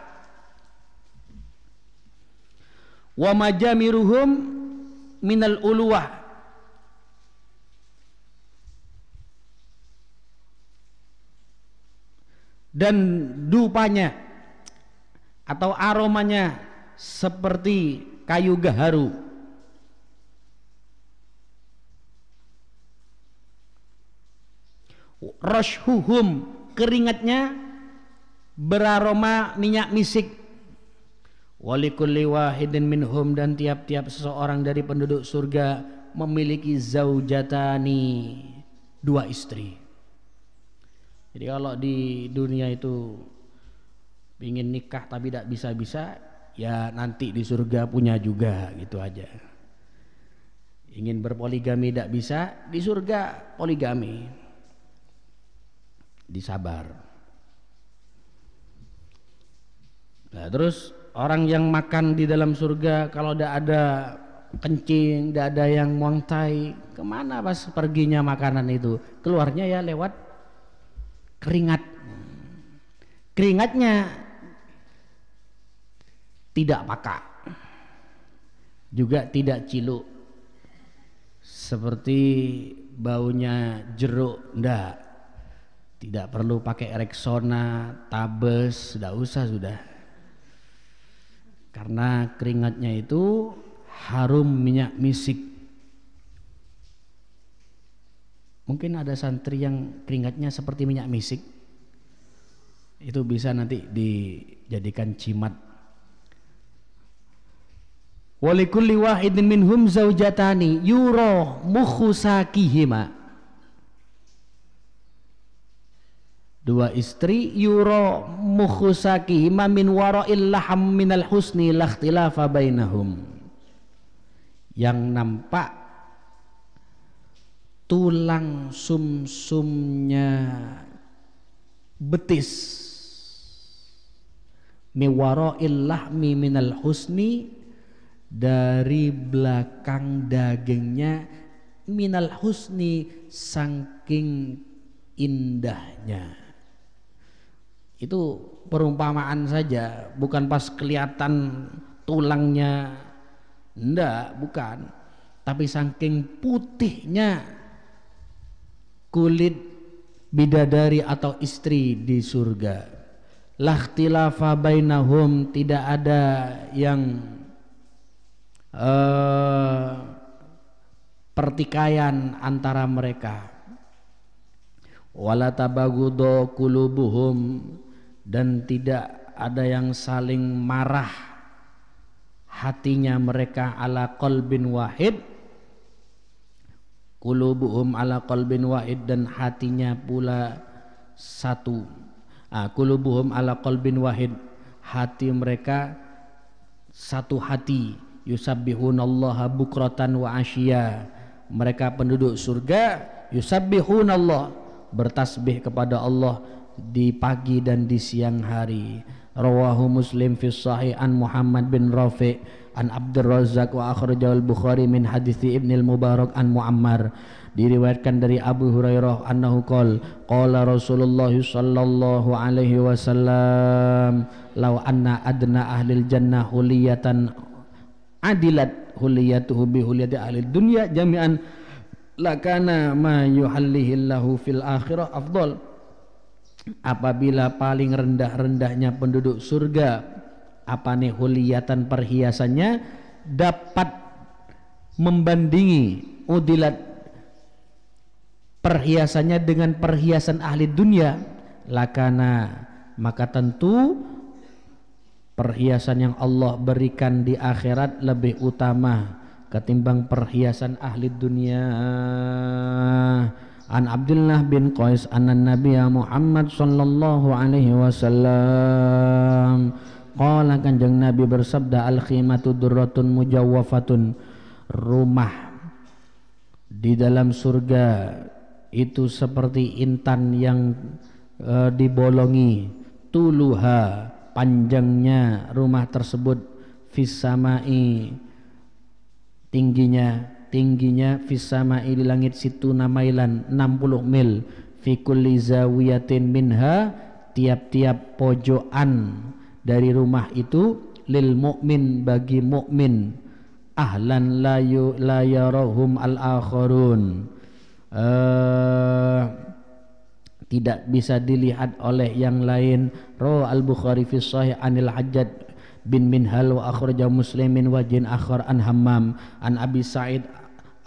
wa majamiruhum minal uluwah dan dupanya atau aromanya seperti kayu gaharu roshuhum keringatnya beraroma minyak misik walikulli wahidin minhum dan tiap-tiap seseorang dari penduduk surga memiliki zaujatani dua istri jadi kalau di dunia itu ingin nikah tapi tidak bisa-bisa, ya nanti di surga punya juga gitu aja. Ingin berpoligami tidak bisa, di surga poligami. Disabar. Nah, terus orang yang makan di dalam surga kalau tidak ada kencing, tidak ada yang muangtai, kemana pas perginya makanan itu? Keluarnya ya lewat keringat. Keringatnya tidak paka, Juga tidak ciluk. Seperti baunya jeruk, ndak. Tidak perlu pakai Rexona, Tabes, tidak usah sudah. Karena keringatnya itu harum minyak misik Mungkin ada santri yang keringatnya seperti minyak misik. Itu bisa nanti dijadikan cimat. Walikulli wahidin minhum zaujatani yuro mukhusakihima. Dua istri yuro mukhusakihima min wara'il laham minal husni lakhtilafa bainahum. Yang nampak tulang sumsumnya betis miwaro'il miminal minal husni dari belakang dagingnya minal husni saking indahnya itu perumpamaan saja bukan pas kelihatan tulangnya ndak bukan tapi saking putihnya kulit bidadari atau istri di surga lahtilafa bainahum tidak ada yang uh, pertikaian antara mereka wala tabagudo kulubuhum dan tidak ada yang saling marah hatinya mereka ala kolbin wahid Kulubuhum ala qalbin wahid dan hatinya pula satu. Ah, kulubuhum ala qalbin wahid. Hati mereka satu hati. Allah bukratan wa asyiya. Mereka penduduk surga Allah bertasbih kepada Allah di pagi dan di siang hari. Rawahu Muslim fi sahih an Muhammad bin Rafi' an Abdul Razak wa akhrajahu al-Bukhari min hadis Ibnu al-Mubarak an Muammar diriwayatkan dari Abu Hurairah annahu qol qala Rasulullah sallallahu alaihi wasallam law anna adna ahlil jannah huliyatan adilat huliyatuhu bi huliyati ahli dunya jami'an lakana ma yuhallihi yuhallihillahu fil akhirah afdal apabila paling rendah-rendahnya penduduk surga apa nih huliatan perhiasannya dapat membandingi udilat perhiasannya dengan perhiasan ahli dunia lakana maka tentu perhiasan yang Allah berikan di akhirat lebih utama ketimbang perhiasan ahli dunia An Abdullah bin Qais anan Nabi ya Muhammad sallallahu alaihi wasallam Qala kanjeng Nabi bersabda al khimatu durratun mujawwafatun rumah di dalam surga itu seperti intan yang e, dibolongi tuluha panjangnya rumah tersebut fisamai tingginya tingginya fisamai di langit situ namailan 60 mil fikul kulli zawiyatin minha tiap-tiap pojokan dari rumah itu lil mukmin bagi mukmin ahlan layu layarahum al akharun uh, eh, tidak bisa dilihat oleh yang lain roh al bukhari fi sahih anil hajjat bin minhal wa akhraja muslimin wa jin akhar an hammam an abi sa'id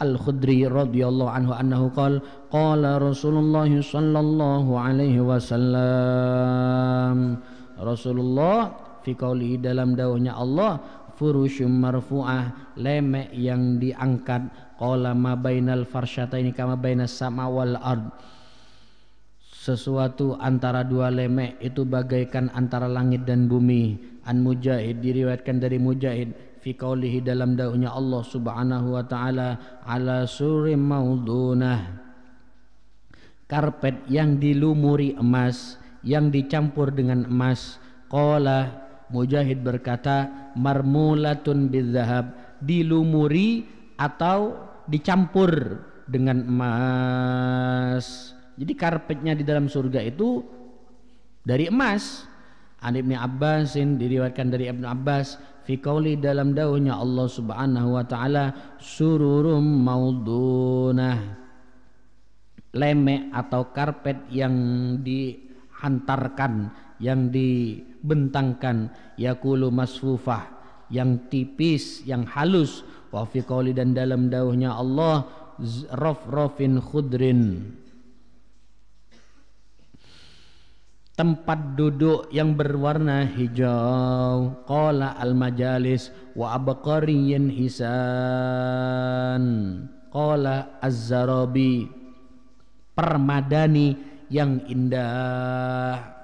al khudri radhiyallahu anhu annahu qala qala rasulullah sallallahu alaihi wasallam Rasulullah fi qaulihi dalam dakwahnya Allah furusyum marfu'ah lemek yang diangkat qala ma bainal farsyataini kama bainas sama wal ard sesuatu antara dua lemek itu bagaikan antara langit dan bumi an mujahid diriwayatkan dari mujahid fi qaulihi dalam dakwahnya Allah Subhanahu wa taala ala surim maudunah karpet yang dilumuri emas yang dicampur dengan emas qala Mujahid berkata marmulatun bidzahab dilumuri atau dicampur dengan emas jadi karpetnya di dalam surga itu dari emas An Abbas Abbasin diriwayatkan dari Ibnu Abbas fi dalam daunnya Allah Subhanahu wa taala sururum maudunah leme atau karpet yang di Hantarkan yang dibentangkan yakulu masfufah yang tipis yang halus wa fi qawli dan dalam dauhnya Allah rafrafin khudrin tempat duduk yang berwarna hijau qala al majalis wa abqariyin hisan qala az-zarabi permadani yang indah.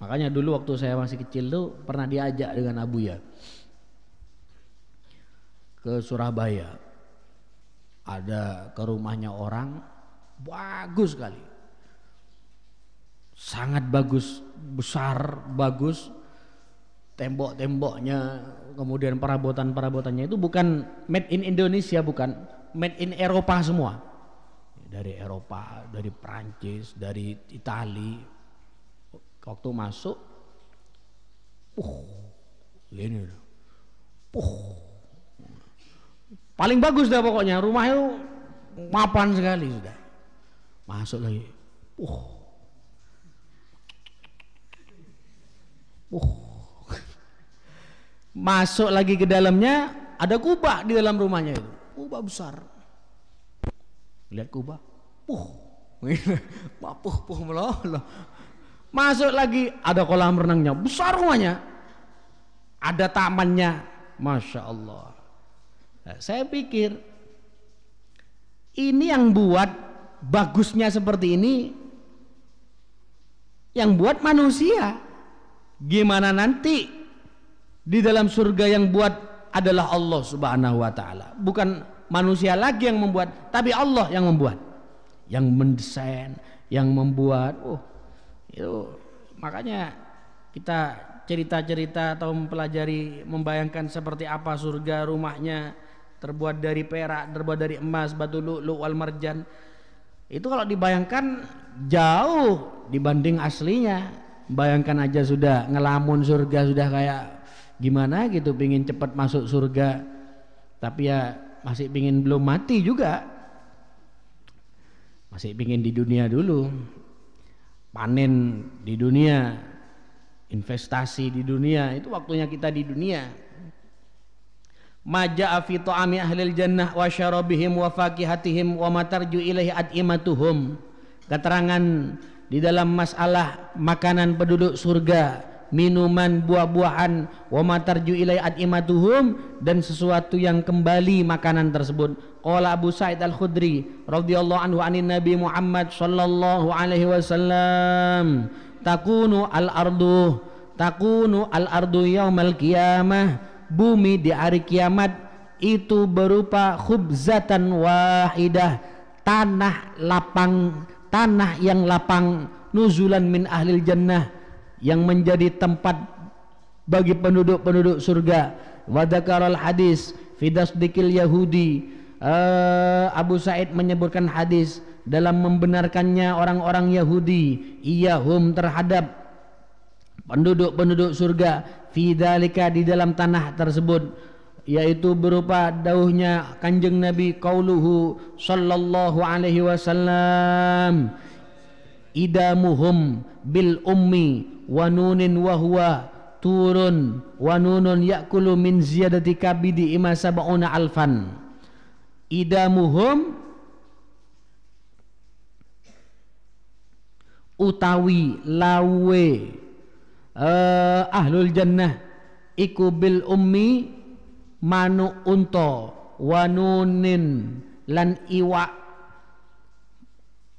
Makanya dulu waktu saya masih kecil tuh pernah diajak dengan Abu ya ke Surabaya. Ada ke rumahnya orang bagus sekali. Sangat bagus, besar, bagus tembok-temboknya, kemudian perabotan-perabotannya itu bukan made in Indonesia, bukan made in Eropa semua. Dari Eropa, dari Prancis, dari Itali. Waktu masuk, uh, ini, uh, paling bagus dah pokoknya rumah itu mapan sekali sudah. Masuk lagi, uh, uh. Masuk lagi ke dalamnya, ada kubah di dalam rumahnya itu. Kubah besar. Lihat kubah. Puh. Mapuh puh meloloh Masuk lagi ada kolam renangnya, besar rumahnya. Ada tamannya. Masya Allah. Nah, saya pikir ini yang buat bagusnya seperti ini yang buat manusia gimana nanti di dalam surga yang buat adalah Allah Subhanahu wa taala. Bukan manusia lagi yang membuat, tapi Allah yang membuat. Yang mendesain, yang membuat. Oh, itu makanya kita cerita-cerita atau mempelajari membayangkan seperti apa surga rumahnya terbuat dari perak, terbuat dari emas, batu lu'lu' wal marjan. Itu kalau dibayangkan jauh dibanding aslinya. Bayangkan aja sudah ngelamun surga sudah kayak gimana gitu pingin cepat masuk surga tapi ya masih pingin belum mati juga masih pingin di dunia dulu panen di dunia investasi di dunia itu waktunya kita di dunia maja'a fi ta'ami ahlil jannah wa syarabihim wa faqihatihim wa matarju ilaihi ad'imatuhum keterangan di dalam masalah makanan penduduk surga minuman buah-buahan wa matarju ilai adimatuhum dan sesuatu yang kembali makanan tersebut qala Abu Sa'id Al-Khudri radhiyallahu anhu anin Nabi Muhammad sallallahu alaihi wasallam takunu al-ardu takunu al-ardu yaumal qiyamah bumi di hari kiamat itu berupa khubzatan wahidah tanah lapang tanah yang lapang nuzulan min ahlil jannah yang menjadi tempat bagi penduduk-penduduk surga Wadakaral dzakaral hadis dikil yahudi uh, Abu Said menyebutkan hadis dalam membenarkannya orang-orang Yahudi iyahum terhadap penduduk-penduduk surga fidalika di dalam tanah tersebut yaitu berupa dauhnya kanjeng Nabi kauluhu sallallahu alaihi wasallam idamuhum bil ummi wa nunin wa huwa turun wa nunun yakulu min ziyadati kabidi ima sabauna alfan idamuhum utawi lawe uh, ahlul jannah iku bil ummi manu unta wanunin lan iwa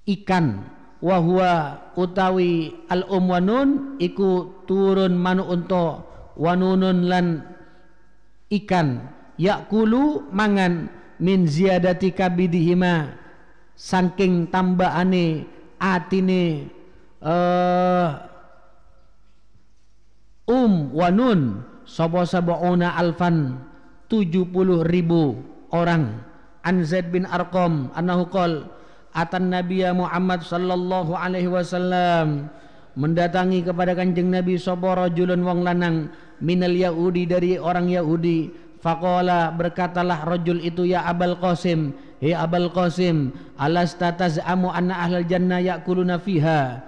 ikan wahwa utawi al um wanun iku turun manu unta wanunun lan ikan yakulu mangan min ziyadati kabidihima saking tambahane atine uh, um wanun sabo sabouna alfan 70 ribu orang an Zaid bin Arqam annahu qala atan Nabiya Muhammad sallallahu alaihi wasallam mendatangi kepada kanjeng Nabi Soboro julun wong lanang minal Yahudi dari orang Yahudi faqala berkatalah rajul itu ya Abul Qasim he Abul Qasim alasta taz'amu anna ahlal jannah yakuluna fiha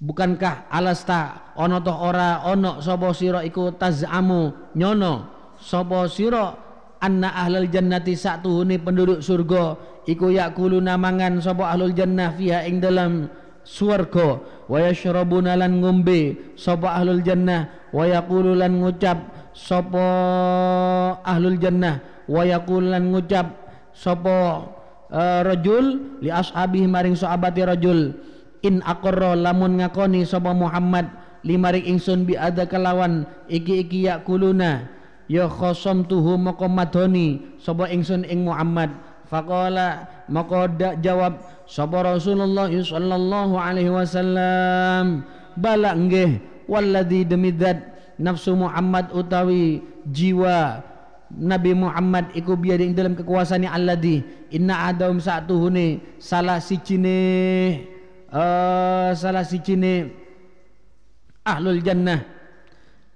bukankah alasta ono toh ora ono sapa sira iku taz'amu nyono sapa sira anna ahlal jannati satuhuni penduduk surga iku yakulu namangan sapa ahlul jannah fiha ing dalam surga wa yashrabuna lan ngombe sapa ahlul jannah wa yaqulu lan ngucap sapa ahlul jannah wa yaqulu lan ngucap sapa uh, rajul li ashabihi maring sahabati rajul in aqarra lamun ngakoni sapa Muhammad limarik ingsun bi ada kelawan iki iki yakuluna ya tuhu moko madoni sobo ingsun ing Muhammad fakola moko dak jawab sobo Rasulullah sallallahu alaihi wasallam bala nggih walladzi demidat nafsu Muhammad utawi jiwa Nabi Muhammad iku biar ing dalam kekuasaan kekuasaannya di inna Adam adawm huni salah si uh, eh, salah si cine ahlul jannah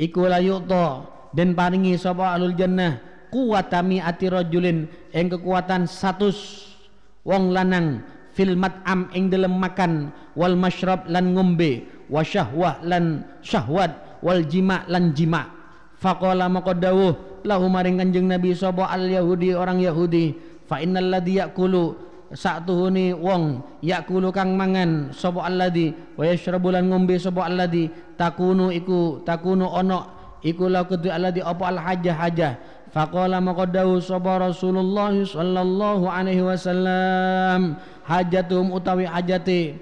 iku layu to dan paringi sapa alul jannah kuwatami ati rajulin ing kekuatan satu wong lanang fil mat'am ing dalam makan wal masyrab lan ngombe wa syahwah lan syahwat wal jima lan jima faqala maka dawuh lahu maring kanjeng nabi sapa al yahudi orang yahudi fa innal ladzi yaqulu satuhune wong yakulu kang mangan sapa alladzi wa yashrabu lan ngombe sapa alladzi takunu iku takunu ono iku la kudu alladhi apa al hajah hajah faqala maqaddahu sabar Rasulullah sallallahu alaihi wasallam hajatum utawi hajati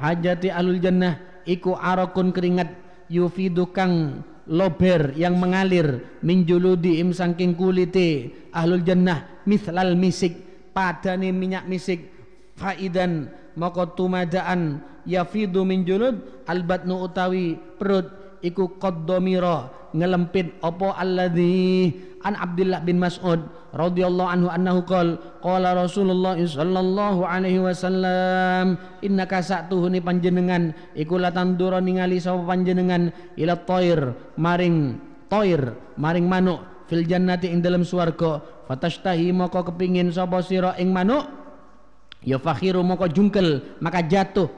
hajati alul jannah iku arakun keringat yufidu kang lober yang mengalir minjuludi im sangking kulite ahlul jannah mislal misik padane minyak misik faidan maka tumadaan yafidu min julud albatnu utawi perut iku qaddamira ngelempit apa alladzi an Abdullah bin Mas'ud radhiyallahu anhu annahu qol qala Rasulullah sallallahu alaihi wasallam innaka sa'tuhuni panjenengan iku latandura ningali sapa panjenengan ila toir maring toir maring manuk fil jannati ing dalam swarga fatashtahi moko kepingin sapa sira ing manuk ya fakhiru moko jungkel maka jatuh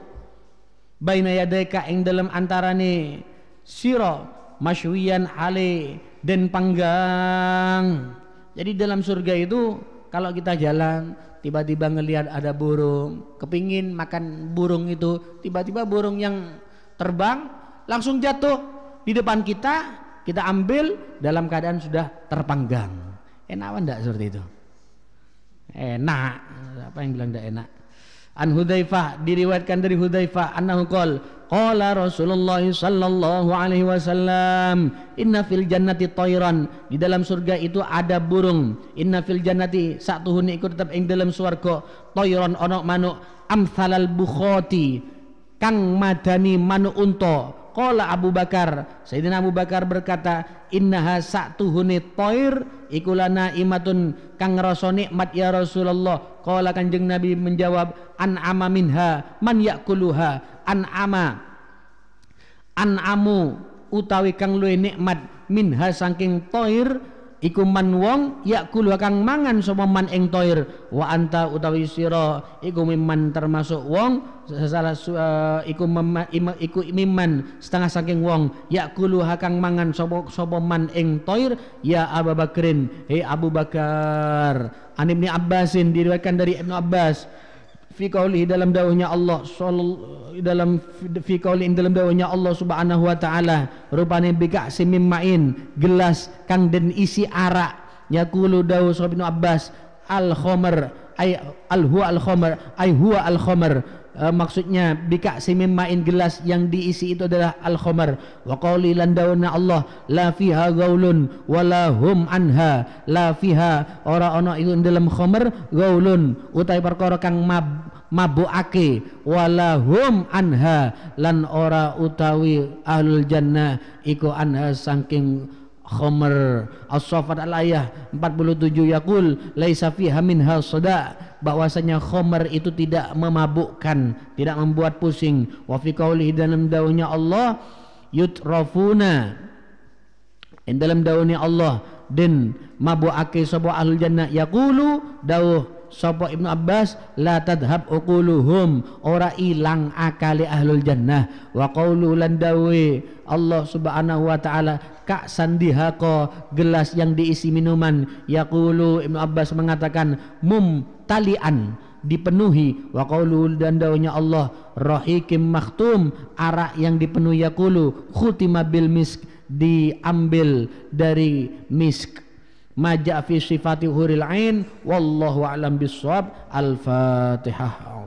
baina yadaika ing dalam antarane siro masyuyan ale dan panggang jadi dalam surga itu kalau kita jalan tiba-tiba ngelihat ada burung kepingin makan burung itu tiba-tiba burung yang terbang langsung jatuh di depan kita kita ambil dalam keadaan sudah terpanggang enak enggak seperti itu enak apa yang bilang enggak enak An Hudzaifah diriwayatkan dari Hudzaifah annahu qol Qala Rasulullah sallallahu alaihi wasallam, "Inna fil jannati tayran." Di dalam surga itu ada burung. Inna fil jannati huni iku tetap ing dalam suarga tayran onok manuk amthalal bukhoti kang madani manuk unto Qala Abu Bakar, Sayyidina Abu Bakar berkata, "Innaha huni toir ikulana imatun kang rasa nikmat ya Rasulullah." Qala kanjeng Nabi menjawab an'ama minha man yakuluha an'ama an'amu utawi kang luwe nikmat minha saking toir iku man wong yakulu kang mangan sapa man ing toir wa anta utawi sira iku miman termasuk wong salah eh, iku mema, iku miman setengah saking wong yakulu kang mangan sapa sapa man ing toir ya Abu Bakrin he Abu Bakar An Ibnu Abbasin diriwayatkan dari Ibnu Abbas fi qaulihi dalam dawahnya Allah dalam fi qaulihi dalam dawahnya Allah Subhanahu wa taala rupane bika simim main gelas kang den isi arak yaqulu daw sahabat Abbas al khamar ay al huwa al khamar ay huwa al khamar uh, maksudnya bika simim main gelas yang diisi itu adalah al khomar wa qawli landawana Allah la fiha gaulun wala hum anha la fiha ora ono itu dalam khomar gaulun utai perkara kang mab mabuake wala hum anha lan ora utawi ahlul jannah iku anha saking khomer as-safat al-ayah 47 yakul laisa fiha hal sada bahwasanya khomer itu tidak memabukkan tidak membuat pusing wa fi qaulihi dalam daunnya Allah yutrafuna dalam daunnya Allah den mabuake sapa ahlul jannah yaqulu dauh sapa Ibnu Abbas la tadhab uquluhum ora ilang akali ahlul jannah wa qaulu lan Allah Subhanahu wa taala kak sandihako gelas yang diisi minuman yaqulu Ibnu Abbas mengatakan mum talian dipenuhi wa dan daunnya Allah rahikim maktum arak yang dipenuhi yakulu khutima bil misk diambil dari misk maja fi sifati huril ain wallahu alam bisawab al fatihah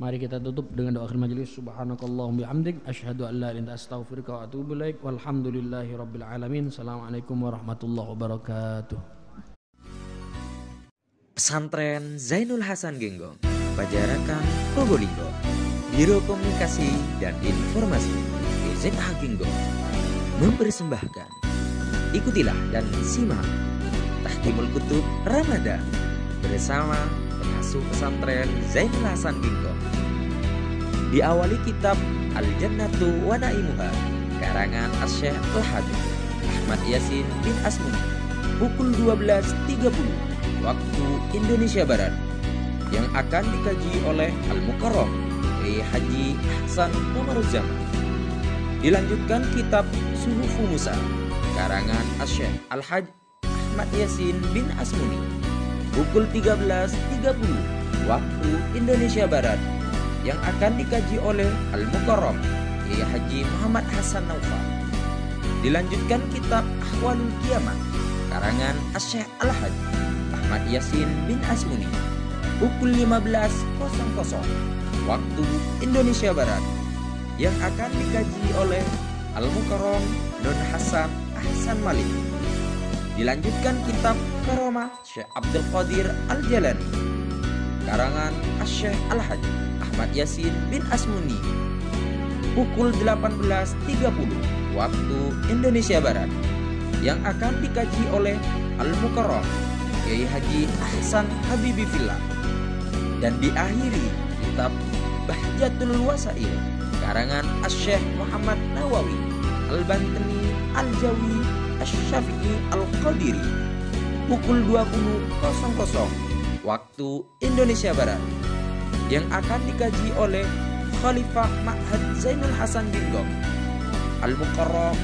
Mari kita tutup dengan doa akhir majelis. Subhanakallahumma bihamdik asyhadu an la ilaha illa astaghfiruka wa atubu ilaik. Walhamdulillahi rabbil alamin. Assalamualaikum warahmatullahi wabarakatuh. Pesantren Zainul Hasan Genggong, Pajarakan Probolinggo. Biro Komunikasi dan Informasi BZH Genggong mempersembahkan Ikutilah dan simak Tahkimul Kutub Ramadan bersama pengasuh pesantren Zainul Hasan Genggong. Diawali kitab Al-Jannatu wa Naimuha karangan Asy-Syaikh Al-Hafiz Ahmad Yasin bin Asmun pukul 12.30 waktu Indonesia Barat yang akan dikaji oleh Al-Mukarram Kyai Haji Hasan Komaruzzaman. Dilanjutkan kitab Suhufu Musa karangan Asy-Syaikh Al-Haj Ahmad Yasin bin Asmuni pukul 13.30 waktu Indonesia Barat yang akan dikaji oleh Al-Mukarram Kiai Haji Muhammad Hasan Naufal. Dilanjutkan kitab Ahwalul Kiamat, karangan Asy-Syaikh Al-Haj Ahmad Yasin bin Asmuni pukul 15.00 waktu Indonesia Barat yang akan dikaji oleh Al-Mukarram Don Hasan Hasan Malik. Dilanjutkan kitab Karomah Syekh Abdul Qadir Al-Jalani karangan Asy-Syaikh Al-Hajj Muhammad Yasin bin Asmuni pukul 18.30 waktu Indonesia Barat yang akan dikaji oleh Al-Mukarram Kiai Haji Ahsan Habibi Villa dan diakhiri kitab Bahjatul Wasail karangan asy syeikh Muhammad Nawawi Al-Bantani Al-Jawi Asy-Syafi'i Al-Qadiri pukul 20.00 waktu Indonesia Barat yang akan dikaji oleh Khalifah Ma'had Zainul Hasan bin Gong Al-Mukarram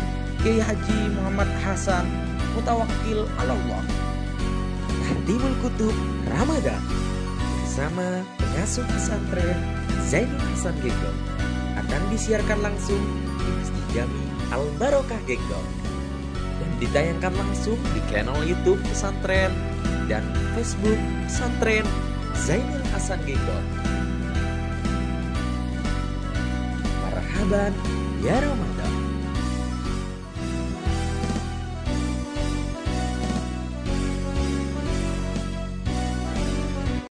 Kiai Haji Muhammad Hasan Mutawakil Allah Tahdimul Kutub Ramadan bersama pengasuh pesantren Zainul Hasan Genggong akan disiarkan langsung di Masjid Jami Al Barokah Genggong dan ditayangkan langsung di channel YouTube pesantren dan Facebook pesantren Zainul Hasan Genggong. i sahabat Yaromata.